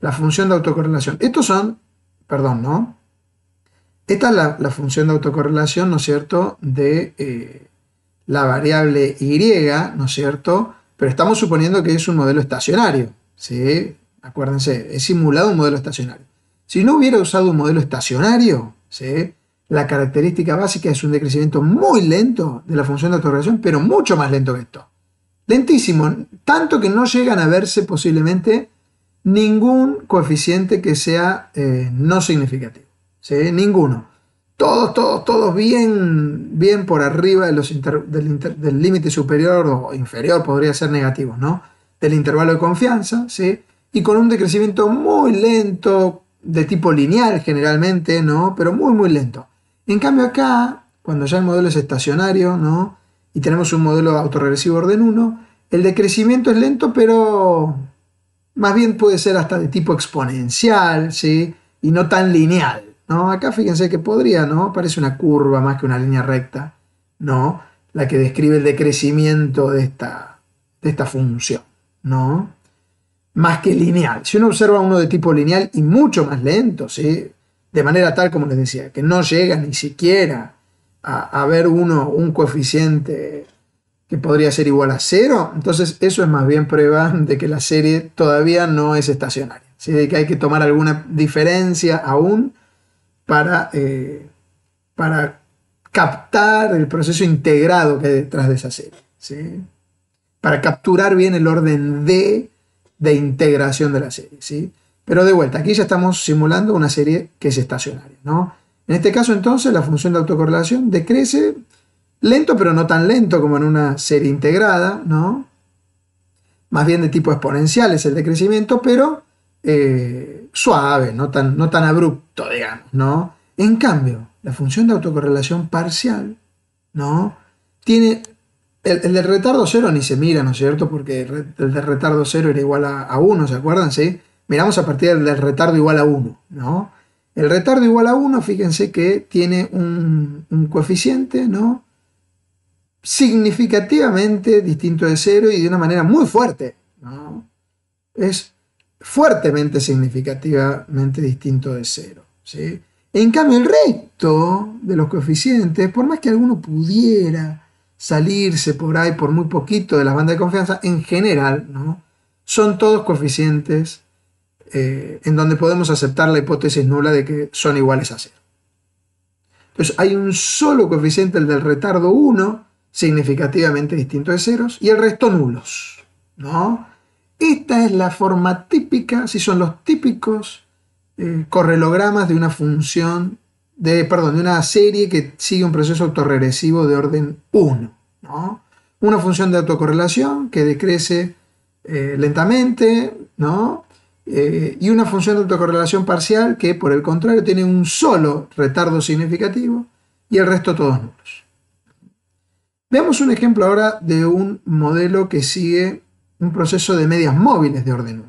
la función de autocorrelación, estos son, perdón, ¿no? Esta es la, función de autocorrelación, ¿no es cierto?, de eh, la variable y, ¿no es cierto? Pero estamos suponiendo que es un modelo estacionario, ¿sí? Acuérdense, he simulado un modelo estacionario. Si no hubiera usado un modelo estacionario, ¿sí? la característica básica es un decrecimiento muy lento de la función de autorregulación, pero mucho más lento que esto. Lentísimo, tanto que no llegan a verse posiblemente ningún coeficiente que sea eh, no significativo. ¿sí? Ninguno. Todos, todos, todos bien, bien por arriba del límite superior o inferior, podría ser negativo, ¿no? Del intervalo de confianza, ¿sí? Y con un decrecimiento muy lento, de tipo lineal generalmente, ¿no? Pero muy, muy lento. En cambio acá, cuando ya el modelo es estacionario, ¿no? Y tenemos un modelo autorregresivo orden 1, el decrecimiento es lento, pero más bien puede ser hasta de tipo exponencial, ¿sí? Y no tan lineal, ¿no? Acá fíjense que podría, ¿no? Parece una curva más que una línea recta, ¿no? La que describe el decrecimiento de esta, esta función, ¿no? Más que lineal. Si uno observa uno de tipo lineal y mucho más lento, ¿sí? de manera tal, como les decía, que no llega ni siquiera a, haber uno un coeficiente que podría ser igual a cero, entonces eso es más bien prueba de que la serie todavía no es estacionaria, ¿sí? de que hay que tomar alguna diferencia aún para, eh, para captar el proceso integrado que hay detrás de esa serie, ¿sí? para capturar bien el orden D de integración de la serie. ¿sí? Pero de vuelta, aquí ya estamos simulando una serie que es estacionaria. ¿no? En este caso entonces la función de autocorrelación decrece lento, pero no tan lento como en una serie integrada, ¿no? más bien de tipo exponencial es el decrecimiento, pero eh, suave, no tan, no tan abrupto, digamos. ¿no? En cambio, la función de autocorrelación parcial ¿no? tiene el, de del retardo cero ni se mira, ¿no es cierto? Porque el, del retardo cero era igual a, 1, ¿se acuerdan? ¿Sí? miramos a partir del retardo igual a 1, ¿no? El retardo igual a 1, fíjense que tiene un, coeficiente, ¿no? Significativamente distinto de 0 y de una manera muy fuerte, ¿no? Es fuertemente significativamente distinto de 0, ¿sí? En cambio, el resto de los coeficientes, por más que alguno pudiera salirse por ahí por muy poquito de las bandas de confianza, en general, Son todos coeficientes eh, en donde podemos aceptar la hipótesis nula de que son iguales a cero. Entonces hay un solo coeficiente, el del retardo 1, significativamente distinto de ceros, y el resto nulos. ¿no? Esta es la forma típica, si son los típicos eh, correlogramas de una función, de, perdón, de una serie que sigue un proceso autorregresivo de orden 1. ¿no? Una función de autocorrelación que decrece eh, lentamente, ¿no? Eh, y una función de autocorrelación parcial que por el contrario tiene un solo retardo significativo y el resto todos nulos. Veamos un ejemplo ahora de un modelo que sigue un proceso de medias móviles de orden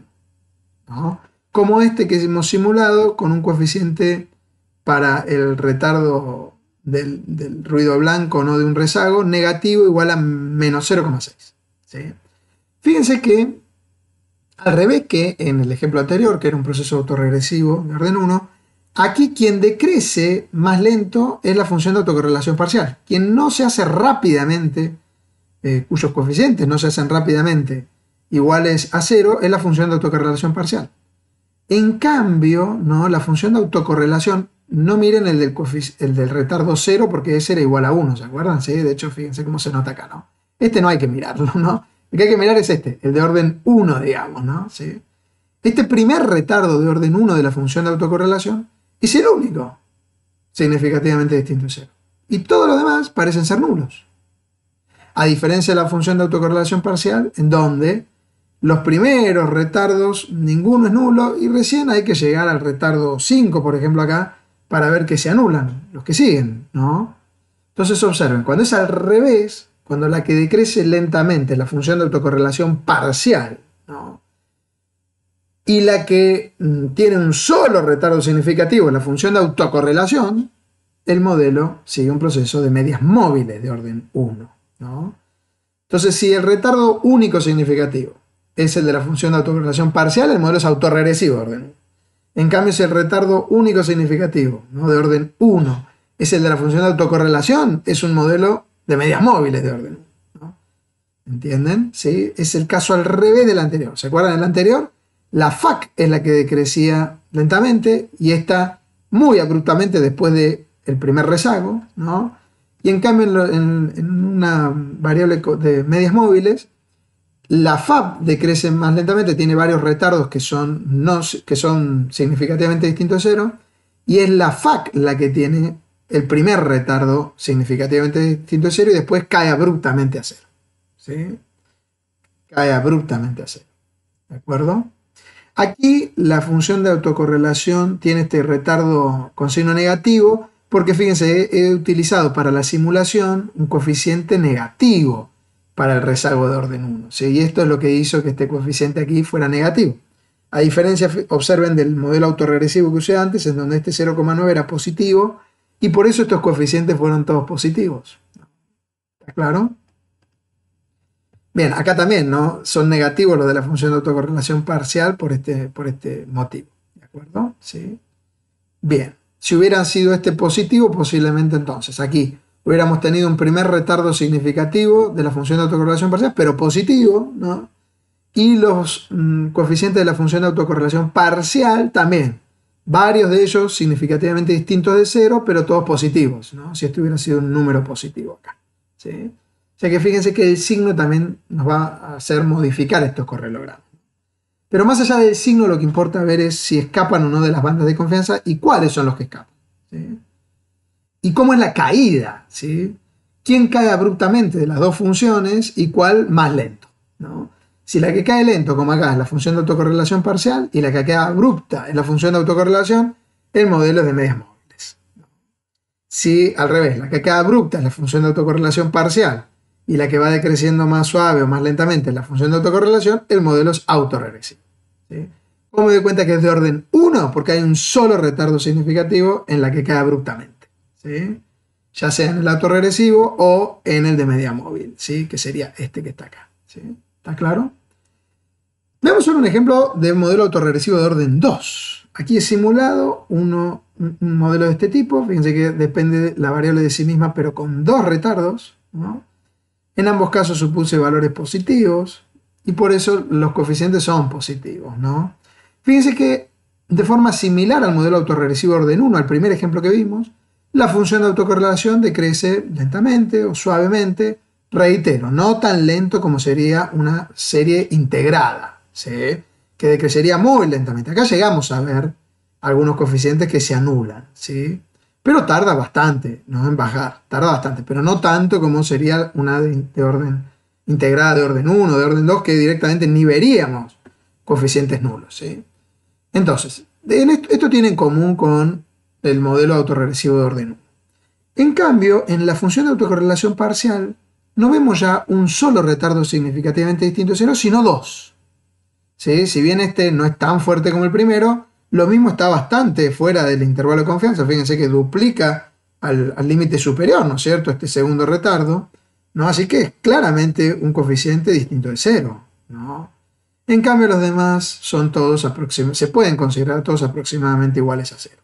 1, como este que hemos simulado con un coeficiente para el retardo del, ruido blanco no de un rezago negativo igual a menos 0,6. Fíjense que al revés que en el ejemplo anterior, que era un proceso autorregresivo de orden 1, aquí quien decrece más lento es la función de autocorrelación parcial. Quien no se hace rápidamente, eh, cuyos coeficientes no se hacen rápidamente iguales a cero, es la función de autocorrelación parcial. En cambio, ¿no? la función de autocorrelación, no miren el del, el del retardo 0 porque ese era igual a 1, ¿se acuerdan? de hecho, fíjense cómo se nota acá, ¿no? Este no hay que mirarlo, ¿no? Lo que hay que mirar es este, el de orden 1, digamos, ¿no? ¿Sí? Este primer retardo de orden 1 de la función de autocorrelación es el único significativamente distinto a 0. Y todos los demás parecen ser nulos. A diferencia de la función de autocorrelación parcial, en donde los primeros retardos, ninguno es nulo, y recién hay que llegar al retardo 5, por ejemplo, acá, para ver que se anulan los que siguen, ¿no? Entonces observen, cuando es al revés, cuando la que decrece lentamente la función de autocorrelación parcial, y la que mm, tiene un solo retardo significativo en la función de autocorrelación, el modelo sigue un proceso de medias móviles de orden 1. Entonces, si el retardo único significativo es el de la función de autocorrelación parcial, el modelo es autorregresivo de orden En cambio, si el retardo único significativo ¿no? de orden 1 es el de la función de autocorrelación, es un modelo de medias móviles de orden ¿Entienden? ¿Sí? Es el caso al revés del anterior. ¿Se acuerdan del anterior? La FAC es la que decrecía lentamente y está muy abruptamente después del primer rezago, Y en cambio, en, una variable de medias móviles, la FAP decrece más lentamente, tiene varios retardos que son, no, que son significativamente distintos a cero, y es la FAC la que tiene el primer retardo significativamente distinto a cero y después cae abruptamente a cero. ¿sí? Cae abruptamente a cero. ¿De acuerdo? Aquí la función de autocorrelación tiene este retardo con signo negativo porque fíjense, he, utilizado para la simulación un coeficiente negativo para el rezago de orden 1. Y esto es lo que hizo que este coeficiente aquí fuera negativo. A diferencia, observen del modelo autoregresivo que usé antes, en donde este 0,9 era positivo y por eso estos coeficientes fueron todos positivos. ¿Está claro? Bien, acá también ¿no? son negativos los de la función de autocorrelación parcial por este, por este motivo. ¿De acuerdo? ¿Sí? Bien, si hubiera sido este positivo, posiblemente entonces aquí hubiéramos tenido un primer retardo significativo de la función de autocorrelación parcial, pero positivo, ¿no? Y los mm, coeficientes de la función de autocorrelación parcial también varios de ellos significativamente distintos de cero, pero todos positivos, ¿no? si esto hubiera sido un número positivo acá. ¿sí? O sea que fíjense que el signo también nos va a hacer modificar estos correlogramas. Pero más allá del signo, lo que importa ver es si escapan o no de las bandas de confianza y cuáles son los que escapan. Y cómo es la caída, ¿sí? ¿Quién cae abruptamente de las dos funciones y cuál más lento? ¿no? Si la que cae lento, como acá, es la función de autocorrelación parcial y la que queda abrupta es la función de autocorrelación, el modelo es de medias móviles. Si al revés, la que queda abrupta es la función de autocorrelación parcial y la que va decreciendo más suave o más lentamente es la función de autocorrelación, el modelo es autorregresivo. ¿Cómo me doy cuenta que es de orden 1? Porque hay un solo retardo significativo en la que cae abruptamente. Ya sea en el autorregresivo o en el de media móvil, ¿sí? que sería este que está acá. ¿Está claro? Veamos un ejemplo de modelo autorregresivo de orden 2. Aquí es simulado un modelo de este tipo. Fíjense que depende de la variable de sí misma, pero con dos retardos. En ambos casos supuse valores positivos y por eso los coeficientes son positivos. Fíjense que de forma similar al modelo autorregresivo de orden 1, al primer ejemplo que vimos, la función de autocorrelación decrece lentamente o suavemente Reitero, no tan lento como sería una serie integrada, ¿sí? que decrecería muy lentamente. Acá llegamos a ver algunos coeficientes que se anulan, ¿sí? pero tarda bastante ¿no? en bajar, tarda bastante, pero no tanto como sería una de, orden integrada de orden 1, de orden 2, que directamente ni veríamos coeficientes nulos. Entonces, esto, esto tiene en común con el modelo autorregresivo de orden 1. En cambio, en la función de autocorrelación parcial, no vemos ya un solo retardo significativamente distinto de cero, sino dos. ¿Sí? Si bien este no es tan fuerte como el primero, lo mismo está bastante fuera del intervalo de confianza. Fíjense que duplica al límite superior, ¿no es cierto? Este segundo retardo. ¿no? Así que es claramente un coeficiente distinto de cero. En cambio, los demás son todos se pueden considerar todos aproximadamente iguales a cero.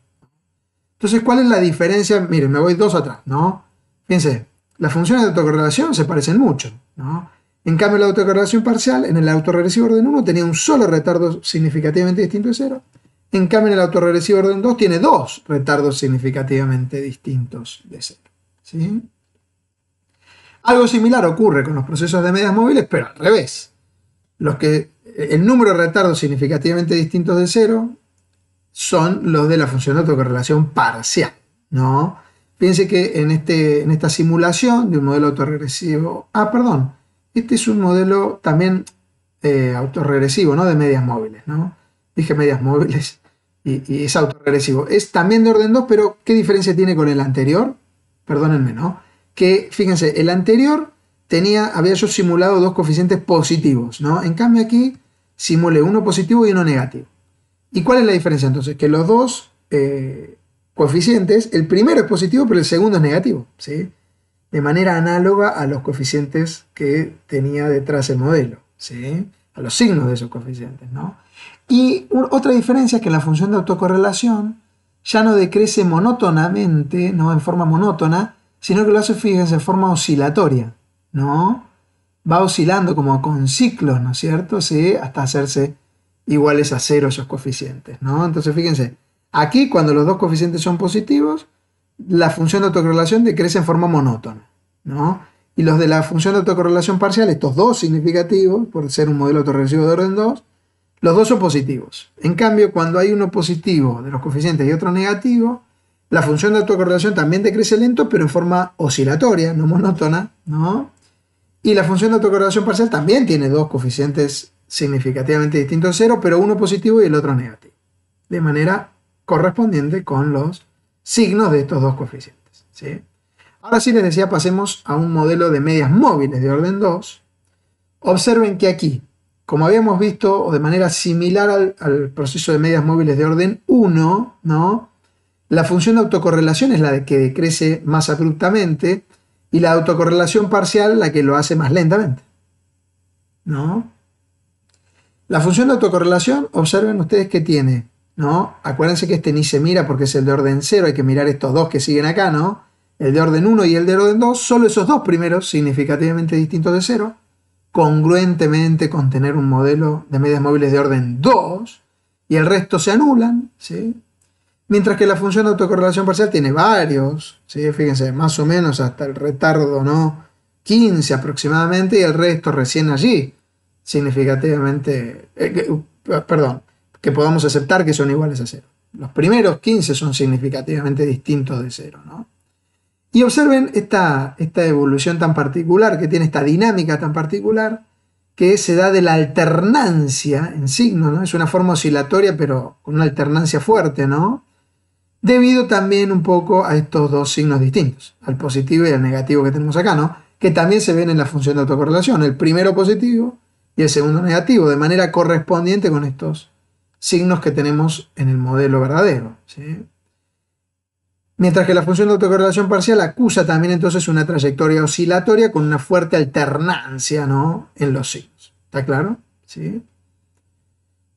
Entonces, ¿cuál es la diferencia? Miren, me voy dos atrás, ¿no? Fíjense, las funciones de autocorrelación se parecen mucho. ¿no? En cambio, la autocorrelación parcial en el autorregresivo orden 1 tenía un solo retardo significativamente distinto de 0. En cambio, en el autorregresivo orden 2 tiene dos retardos significativamente distintos de 0. Algo similar ocurre con los procesos de medias móviles, pero al revés. Los que, el número de retardos significativamente distintos de 0 son los de la función de autocorrelación parcial. ¿no? Fíjense que en, este, en esta simulación de un modelo autorregresivo, ah, perdón, este es un modelo también eh, autorregresivo, ¿no? De medias móviles, ¿no? Dije medias móviles y, es autorregresivo. Es también de orden 2, pero ¿qué diferencia tiene con el anterior? Perdónenme, ¿no? Que, fíjense, el anterior tenía, había yo simulado dos coeficientes positivos, ¿no? En cambio aquí simulé uno positivo y uno negativo. ¿Y cuál es la diferencia entonces? Que los dos... Eh, coeficientes, el primero es positivo, pero el segundo es negativo, ¿sí? De manera análoga a los coeficientes que tenía detrás el modelo, ¿sí? A los signos de esos coeficientes, ¿no? Y otra diferencia es que la función de autocorrelación ya no decrece monótonamente, ¿no? En forma monótona, sino que lo hace, fíjense, en forma oscilatoria, ¿no? Va oscilando como con ciclos, ¿no es cierto? ¿Sí? Hasta hacerse iguales a cero esos coeficientes, ¿no? Entonces, fíjense, Aquí, cuando los dos coeficientes son positivos, la función de autocorrelación decrece en forma monótona. ¿no? Y los de la función de autocorrelación parcial, estos dos significativos, por ser un modelo autorregresivo de orden 2, los dos son positivos. En cambio, cuando hay uno positivo de los coeficientes y otro negativo, la función de autocorrelación también decrece lento, pero en forma oscilatoria, no monótona, ¿no? Y la función de autocorrelación parcial también tiene dos coeficientes significativamente distintos a cero, pero uno positivo y el otro negativo. De manera correspondiente con los signos de estos dos coeficientes. ¿sí? Ahora sí les decía, pasemos a un modelo de medias móviles de orden 2. Observen que aquí, como habíamos visto, o de manera similar al, proceso de medias móviles de orden 1, ¿no? la función de autocorrelación es la que decrece más abruptamente y la autocorrelación parcial la que lo hace más lentamente. ¿no? La función de autocorrelación, observen ustedes que tiene Acuérdense que este ni se mira porque es el de orden 0, hay que mirar estos dos que siguen acá, ¿no? El de orden 1 y el de orden 2, solo esos dos primeros, significativamente distintos de 0, congruentemente con tener un modelo de medias móviles de orden 2, y el resto se anulan, Mientras que la función de autocorrelación parcial tiene varios, fíjense, más o menos hasta el retardo, ¿no? 15 aproximadamente, y el resto recién allí, significativamente, eh, perdón, que podamos aceptar que son iguales a cero. Los primeros 15 son significativamente distintos de cero. ¿no? Y observen esta, esta evolución tan particular que tiene, esta dinámica tan particular, que se da de la alternancia en signos, ¿no? Es una forma oscilatoria, pero con una alternancia fuerte, ¿no? Debido también un poco a estos dos signos distintos, al positivo y al negativo que tenemos acá, ¿no? Que también se ven en la función de autocorrelación, el primero positivo y el segundo negativo, de manera correspondiente con estos signos que tenemos en el modelo verdadero. Mientras que la función de autocorrelación parcial acusa también entonces una trayectoria oscilatoria con una fuerte alternancia ¿no? en los signos. ¿Está claro? ¿Sí?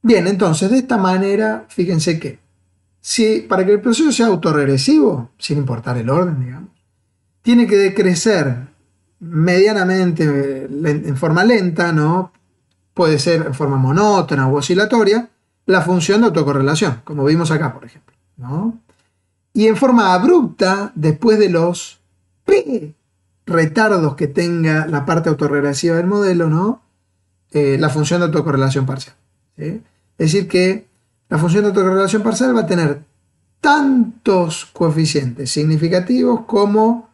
Bien, entonces de esta manera, fíjense que si, para que el proceso sea autorregresivo, sin importar el orden, digamos, tiene que decrecer medianamente eh, en forma lenta, ¿no? Puede ser en forma monótona u oscilatoria, la función de autocorrelación, como vimos acá, por ejemplo. Y en forma abrupta, después de los P retardos que tenga la parte autorregresiva del modelo, ¿no? Eh, la función de autocorrelación parcial. Es decir, que la función de autocorrelación parcial va a tener tantos coeficientes significativos como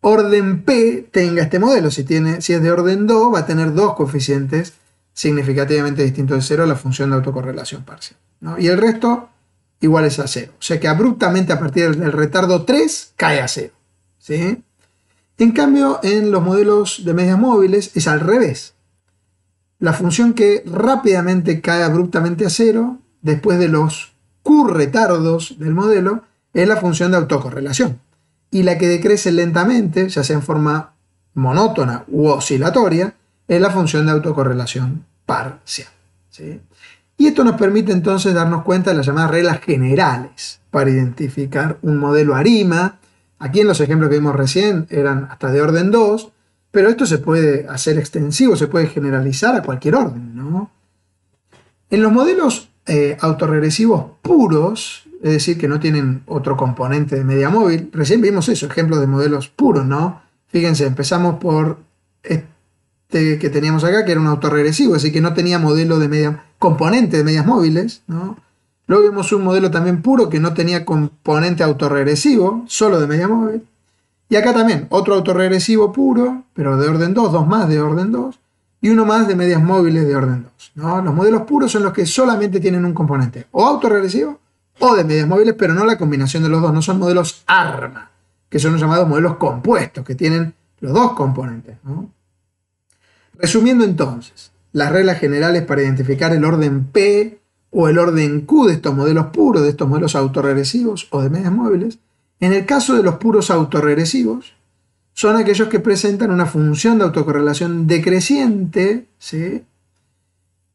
orden P tenga este modelo. Si, tiene, si es de orden 2, va a tener dos coeficientes significativamente distinto de cero la función de autocorrelación parcial. Y el resto igual es a cero. O sea que abruptamente a partir del retardo 3 cae a cero. ¿sí? En cambio, en los modelos de medias móviles es al revés. La función que rápidamente cae abruptamente a cero, después de los Q retardos del modelo, es la función de autocorrelación. Y la que decrece lentamente, ya sea en forma monótona u oscilatoria, es la función de autocorrelación parcial. ¿sí? Y esto nos permite entonces darnos cuenta de las llamadas reglas generales para identificar un modelo ARIMA. Aquí en los ejemplos que vimos recién eran hasta de orden 2, pero esto se puede hacer extensivo, se puede generalizar a cualquier orden. En los modelos eh, autorregresivos puros, es decir, que no tienen otro componente de media móvil, recién vimos eso, ejemplos de modelos puros, ¿no? Fíjense, empezamos por este que teníamos acá, que era un autorregresivo, así que no tenía modelo de media, componente de medias móviles, ¿no? Luego vimos un modelo también puro que no tenía componente autorregresivo, solo de medias móviles Y acá también, otro autorregresivo puro, pero de orden 2, dos más de orden 2, y uno más de medias móviles de orden 2. Los modelos puros son los que solamente tienen un componente o autorregresivo o de medias móviles, pero no la combinación de los dos, no son modelos ARMA, que son los llamados modelos compuestos, que tienen los dos componentes. Resumiendo entonces, las reglas generales para identificar el orden P o el orden Q de estos modelos puros, de estos modelos autorregresivos o de medias móviles, en el caso de los puros autorregresivos, son aquellos que presentan una función de autocorrelación decreciente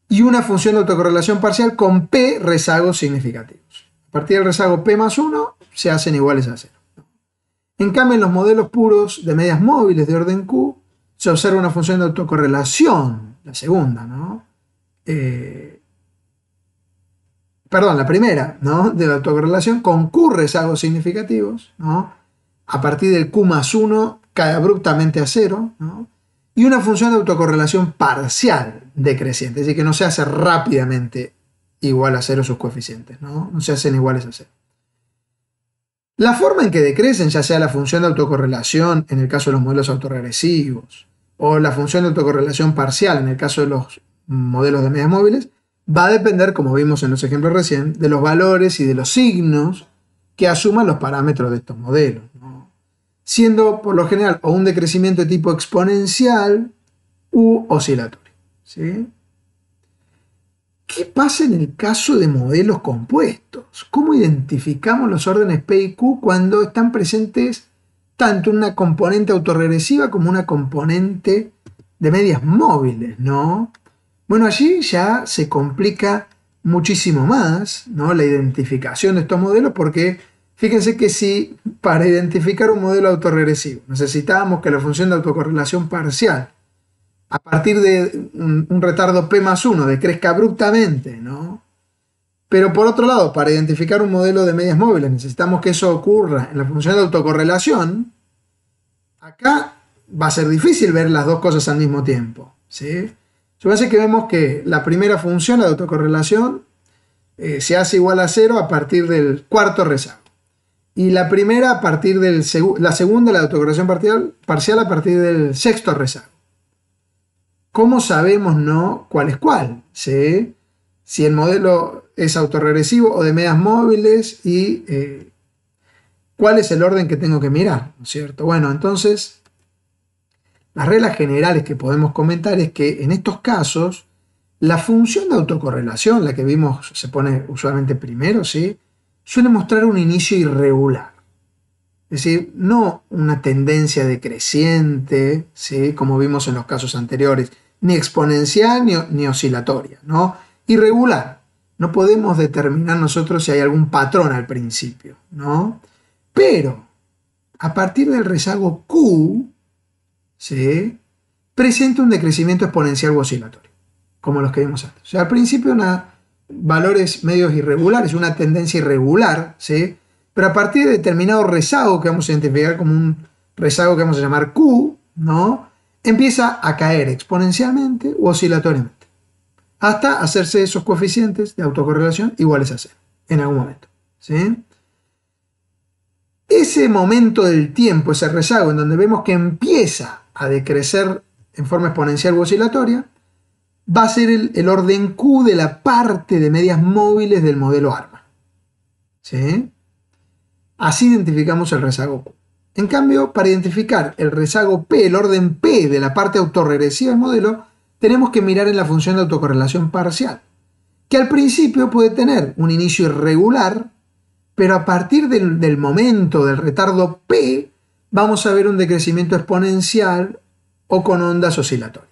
y una función de autocorrelación parcial con P rezagos significativos. A partir del rezago P más 1 se hacen iguales a 0. En cambio, en los modelos puros de medias móviles de orden Q, se observa una función de autocorrelación, la segunda, ¿no? Eh, perdón, la primera, ¿no? De la autocorrelación concurre algo significativos, ¿no? A partir del Q más 1 cae abruptamente a cero, Y una función de autocorrelación parcial decreciente, es decir, que no se hace rápidamente igual a cero sus coeficientes, ¿no? No se hacen iguales a cero. La forma en que decrecen, ya sea la función de autocorrelación en el caso de los modelos autorregresivos, o la función de autocorrelación parcial en el caso de los modelos de medias móviles, va a depender, como vimos en los ejemplos recién, de los valores y de los signos que asuman los parámetros de estos modelos. Siendo por lo general o un decrecimiento de tipo exponencial u oscilatorio. ¿Qué pasa en el caso de modelos compuestos? ¿Cómo identificamos los órdenes P y Q cuando están presentes tanto una componente autorregresiva como una componente de medias móviles, ¿no? Bueno, allí ya se complica muchísimo más ¿no? la identificación de estos modelos porque fíjense que si para identificar un modelo autorregresivo necesitábamos que la función de autocorrelación parcial a partir de un, retardo P más 1 decrezca abruptamente, ¿no? Pero por otro lado, para identificar un modelo de medias móviles necesitamos que eso ocurra en la función de autocorrelación. Acá va a ser difícil ver las dos cosas al mismo tiempo. ¿sí? Yo hace que vemos que la primera función, la de autocorrelación, eh, se hace igual a cero a partir del cuarto rezago. Y la primera a partir del la segunda, la de autocorrelación parcial, parcial a partir del sexto rezago. ¿Cómo sabemos no cuál es cuál? ¿Sí? si el modelo es autorregresivo o de medias móviles y eh, cuál es el orden que tengo que mirar, cierto? Bueno, entonces, las reglas generales que podemos comentar es que en estos casos, la función de autocorrelación, la que vimos se pone usualmente primero, ¿sí? Suele mostrar un inicio irregular. Es decir, no una tendencia decreciente, ¿sí? como vimos en los casos anteriores, ni exponencial ni, ni oscilatoria, ¿no? irregular. No podemos determinar nosotros si hay algún patrón al principio, ¿no? Pero a partir del rezago Q, ¿sí? presenta un decrecimiento exponencial oscilatorio, como los que vimos antes. O sea, al principio una, valores medios irregulares, una tendencia irregular, ¿sí? pero a partir de determinado rezago que vamos a identificar como un rezago que vamos a llamar Q, ¿no? empieza a caer exponencialmente u oscilatoriamente hasta hacerse esos coeficientes de autocorrelación iguales a cero en algún momento. Ese momento del tiempo, ese rezago en donde vemos que empieza a decrecer en forma exponencial o oscilatoria, va a ser el, orden Q de la parte de medias móviles del modelo ARMA. Así identificamos el rezago Q. En cambio, para identificar el rezago P, el orden P de la parte autorregresiva del modelo, tenemos que mirar en la función de autocorrelación parcial, que al principio puede tener un inicio irregular, pero a partir del, momento del retardo P, vamos a ver un decrecimiento exponencial o con ondas oscilatorias.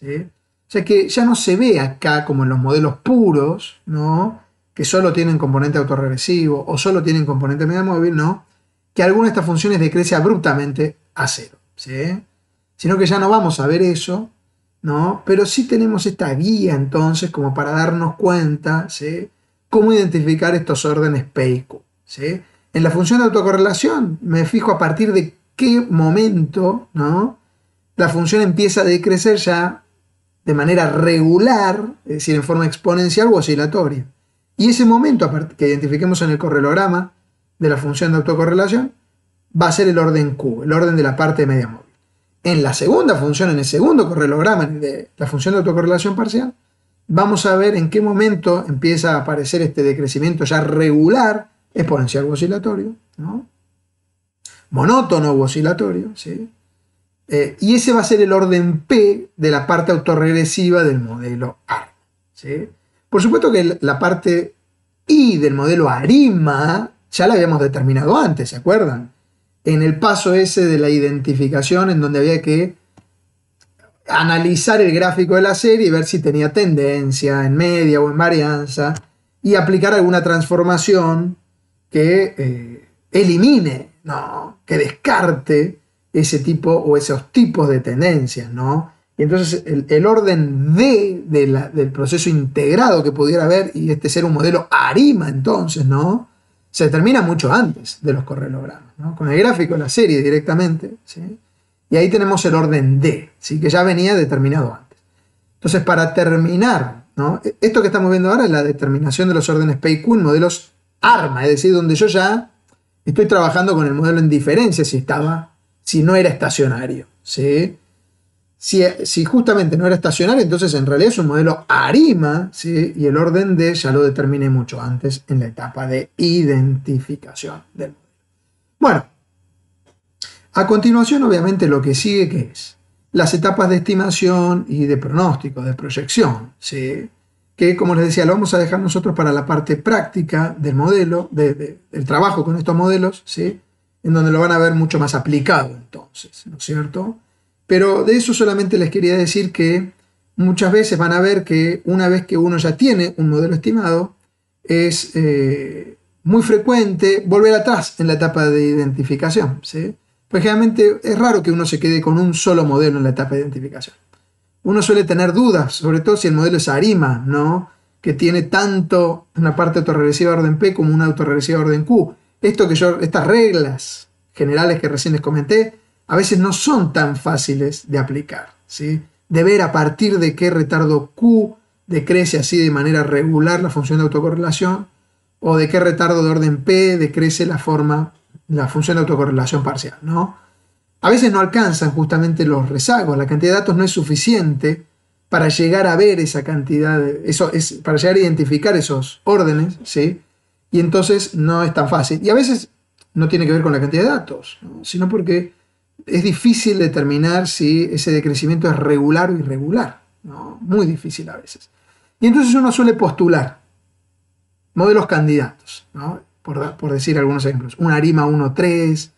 O sea que ya no se ve acá como en los modelos puros, ¿no? que solo tienen componente autorregresivo o solo tienen componente media móvil, ¿no? que alguna de estas funciones decrece abruptamente a cero. Sino que ya no vamos a ver eso, pero sí tenemos esta guía entonces como para darnos cuenta, ¿sí? Cómo identificar estos órdenes P y Q, En la función de autocorrelación me fijo a partir de qué momento, ¿no? La función empieza a decrecer ya de manera regular, es decir, en forma exponencial o oscilatoria. Y ese momento que identifiquemos en el correlograma de la función de autocorrelación va a ser el orden Q, el orden de la parte media móvil en la segunda función, en el segundo correlograma, de la función de autocorrelación parcial, vamos a ver en qué momento empieza a aparecer este decrecimiento ya regular, exponencial oscilatorio, ¿no? monótono o oscilatorio, ¿sí? Eh, y ese va a ser el orden P de la parte autorregresiva del modelo AR, Por supuesto que la parte I del modelo ARIMA ya la habíamos determinado antes, ¿se acuerdan? en el paso ese de la identificación, en donde había que analizar el gráfico de la serie y ver si tenía tendencia en media o en varianza y aplicar alguna transformación que eh, elimine, ¿no? que descarte ese tipo o esos tipos de tendencias. ¿no? Y entonces el, orden D de, del proceso integrado que pudiera haber y este ser un modelo ARIMA entonces, ¿no? se termina mucho antes de los correlogramas, ¿no? con el gráfico en la serie directamente. ¿sí? Y ahí tenemos el orden D, ¿sí? que ya venía determinado antes. Entonces, para terminar, ¿no? E-, esto que estamos viendo ahora es la determinación de los órdenes pay modelos ARMA, es decir, donde yo ya estoy trabajando con el modelo en diferencia si estaba, si no era estacionario. ¿sí? Si, justamente no era estacionario entonces en realidad es un modelo ARIMA, y el orden D ya lo determiné mucho antes en la etapa de identificación del modelo. Bueno, a continuación obviamente lo que sigue que es las etapas de estimación y de pronóstico, de proyección, ¿sí? que como les decía, lo vamos a dejar nosotros para la parte práctica del modelo, del trabajo con estos modelos, ¿sí? en donde lo van a ver mucho más aplicado entonces, ¿no es cierto? Pero de eso solamente les quería decir que muchas veces van a ver que una vez que uno ya tiene un modelo estimado, es eh, muy frecuente volver atrás en la etapa de identificación. Pues generalmente es raro que uno se quede con un solo modelo en la etapa de identificación. Uno suele tener dudas, sobre todo si el modelo es ARIMA, ¿no? que tiene tanto una parte autorregresiva de orden P como una autorregresiva de orden Q. Esto que yo, estas reglas generales que recién les comenté, a veces no son tan fáciles de aplicar, ¿sí? de ver a partir de qué retardo Q decrece así de manera regular la función de autocorrelación o de qué retardo de orden P decrece la forma, la función de autocorrelación parcial. ¿no? A veces no alcanzan justamente los rezagos, la cantidad de datos no es suficiente para llegar a ver esa cantidad, eso es, para llegar a identificar esos órdenes, ¿sí? y entonces no es tan fácil. Y a veces no tiene que ver con la cantidad de datos, sino porque es difícil determinar si ese decrecimiento es regular o irregular, muy difícil a veces. Y entonces uno suele postular modelos candidatos, por, decir algunos ejemplos, un ARIMA 1.3,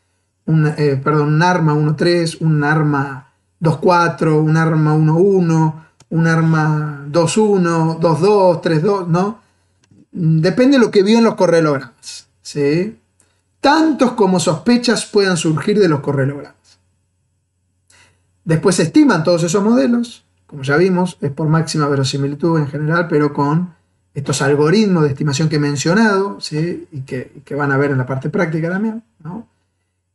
un, eh, perdón, un ARMA 1.3, un ARMA 2.4, un ARMA 1.1, un ARMA 2.1, 3-2. ¿no? Depende de lo que vio en los correlogramas, Tantos como sospechas puedan surgir de los correlogramas. Después se estiman todos esos modelos, como ya vimos, es por máxima verosimilitud en general, pero con estos algoritmos de estimación que he mencionado, ¿sí? y, que, van a ver en la parte práctica también.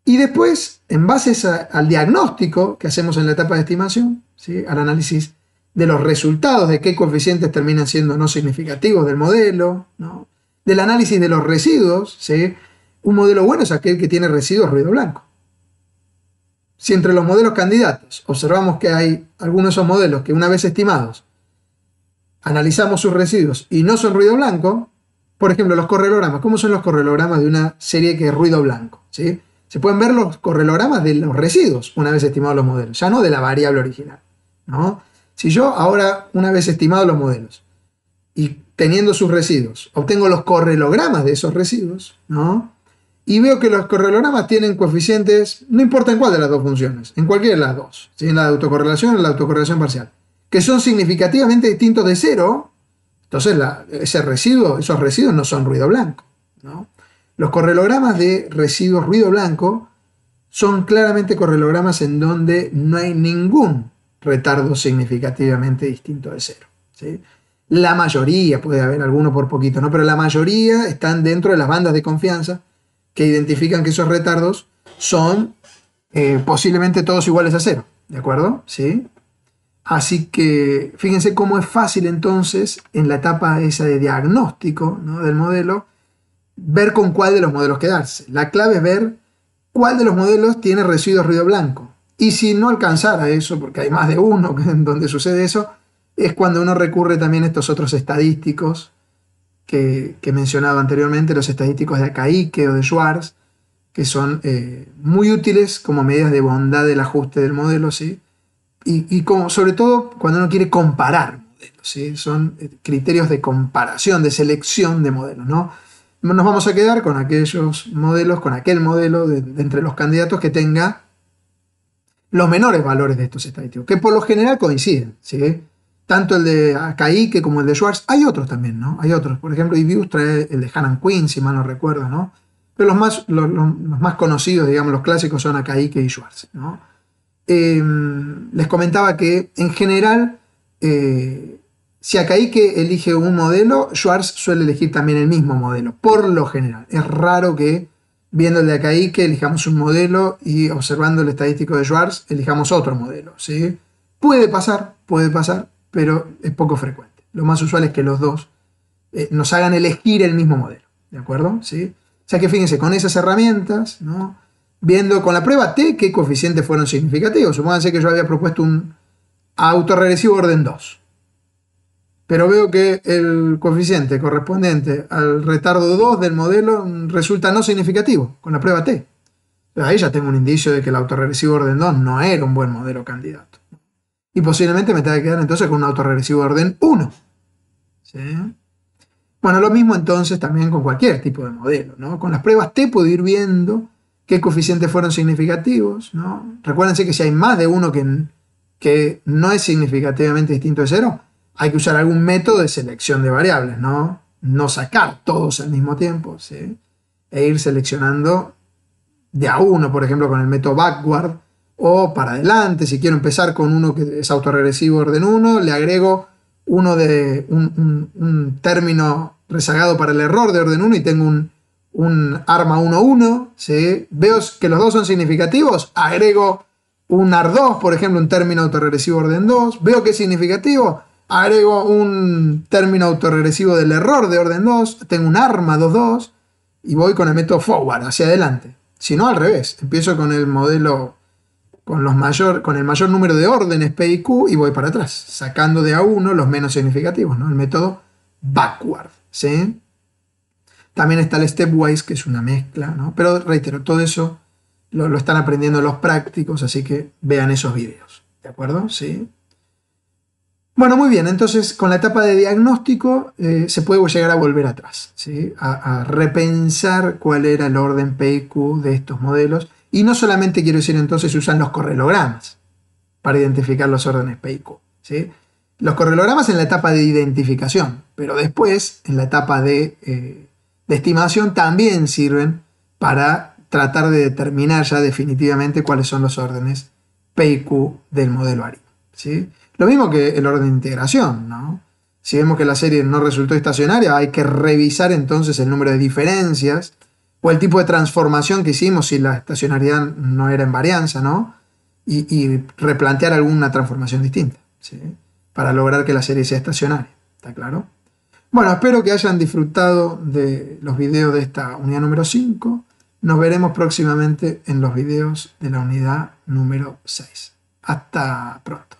Y después, en base al diagnóstico que hacemos en la etapa de estimación, ¿sí? al análisis de los resultados, de qué coeficientes terminan siendo no significativos del modelo, del análisis de los residuos. ¿sí? Un modelo bueno es aquel que tiene residuos ruido blanco. Si entre los modelos candidatos observamos que hay algunos de esos modelos que una vez estimados, analizamos sus residuos y no son ruido blanco, por ejemplo, los correlogramas. ¿Cómo son los correlogramas de una serie que es ruido blanco? ¿Sí? Se pueden ver los correlogramas de los residuos una vez estimados los modelos, ya no de la variable original. ¿no? Si yo ahora, una vez estimados los modelos y teniendo sus residuos, obtengo los correlogramas de esos residuos, ¿no? y veo que los correlogramas tienen coeficientes, no importa en cuál de las dos funciones, en cualquiera de las dos, en la de autocorrelación o en la autocorrelación parcial, que son significativamente distintos de cero, entonces ese residuo, esos residuos no son ruido blanco. ¿no? Los correlogramas de residuos ruido blanco son claramente correlogramas en donde no hay ningún retardo significativamente distinto de cero. ¿sí? La mayoría, puede haber alguno por poquito, ¿no? pero la mayoría están dentro de las bandas de confianza que identifican que esos retardos son eh, posiblemente todos iguales a cero, ¿de acuerdo? ¿Sí? Así que fíjense cómo es fácil entonces en la etapa esa de diagnóstico del modelo ver con cuál de los modelos quedarse. La clave es ver cuál de los modelos tiene residuos ruido blanco. Y si no alcanzara eso, porque hay más de uno *laughs* en donde sucede eso, es cuando uno recurre también a estos otros estadísticos que, que, mencionaba anteriormente, los estadísticos de Akaike o de Schwarz, que son eh, muy útiles como medidas de bondad del ajuste del modelo, ¿sí? Y, y como, sobre todo cuando uno quiere comparar modelos, ¿sí? Son eh, criterios de comparación, de selección de modelos, ¿no? Nos vamos a quedar con aquellos modelos, con aquel modelo de entre los candidatos que tenga los menores valores de estos estadísticos, que por lo general coinciden, ¿sí? tanto el de Akaike como el de Schwartz. Hay otros también, ¿no? Hay otros. Por ejemplo, Ibius trae el de Hanan Quinn, si mal no recuerdo, ¿no? Pero los más, los, más conocidos, digamos, los clásicos son Akaike y Schwartz, ¿no? Em, les comentaba que en general, eh, si Akaike elige un modelo, Schwartz suele elegir también el mismo modelo, por lo general. Es raro que viendo el de Akaike elijamos un modelo y observando el estadístico de Schwartz elijamos otro modelo, ¿sí? Puede pasar, puede pasar, pero es poco frecuente. Lo más usual es que los dos eh, nos hagan elegir el mismo modelo, ¿de acuerdo? ¿Sí? O sea que fíjense, con esas herramientas, viendo con la prueba T qué coeficientes fueron significativos. Supónganse que yo había propuesto un autorregresivo orden 2. Pero veo que el coeficiente correspondiente al retardo 2 del modelo mm, resulta no significativo con la prueba T. Ahí ya tengo un indicio de que el autorregresivo orden 2 no era un buen modelo candidato. Y posiblemente me tenga que quedar entonces con un autorregresivo de orden 1. Bueno, lo mismo entonces también con cualquier tipo de modelo. ¿no? Con las pruebas te puedo ir viendo qué coeficientes fueron significativos. ¿no? Recuérdense que si hay más de uno que, que no es significativamente distinto de cero, hay que usar algún método de selección de variables, ¿no? No sacar todos al mismo tiempo, E ir seleccionando de a uno, por ejemplo, con el método backward, o para adelante, si quiero empezar con uno que es autorregresivo orden 1, le agrego uno de un, término rezagado para el error de orden 1 y tengo un, arma 1-1, veo que los dos son significativos, agrego un AR2, por ejemplo, un término autorregresivo orden 2, veo que es significativo, agrego un término autorregresivo del error de orden 2, tengo un arma 2-2 y voy con el método forward, hacia adelante. Si no, al revés, empiezo con el modelo con, los mayor, con el mayor número de órdenes P y Q y voy para atrás, sacando de a uno los menos significativos, ¿no? El método backward, ¿sí? También está el stepwise, que es una mezcla, ¿no? Pero reitero, todo eso lo, están aprendiendo los prácticos, así que vean esos vídeos, ¿de acuerdo? Sí. Bueno, muy bien, entonces con la etapa de diagnóstico eh, se puede llegar a volver atrás, ¿sí? a, a repensar cuál era el orden P y Q de estos modelos y no solamente quiero decir entonces se usan los correlogramas para identificar los órdenes P Q. ¿sí? Los correlogramas en la etapa de identificación, pero después, en la etapa de, eh, estimación, también sirven para tratar de determinar ya definitivamente cuáles son los órdenes P Q del modelo ARI. ¿sí? Lo mismo que el orden de integración, Si vemos que la serie no resultó estacionaria, hay que revisar entonces el número de diferencias o el tipo de transformación que hicimos si la estacionalidad no era en varianza, ¿no? Y, replantear alguna transformación distinta, Para lograr que la serie sea estacionaria, ¿está claro? Bueno, espero que hayan disfrutado de los videos de esta unidad número 5. Nos veremos próximamente en los videos de la unidad número 6. Hasta pronto.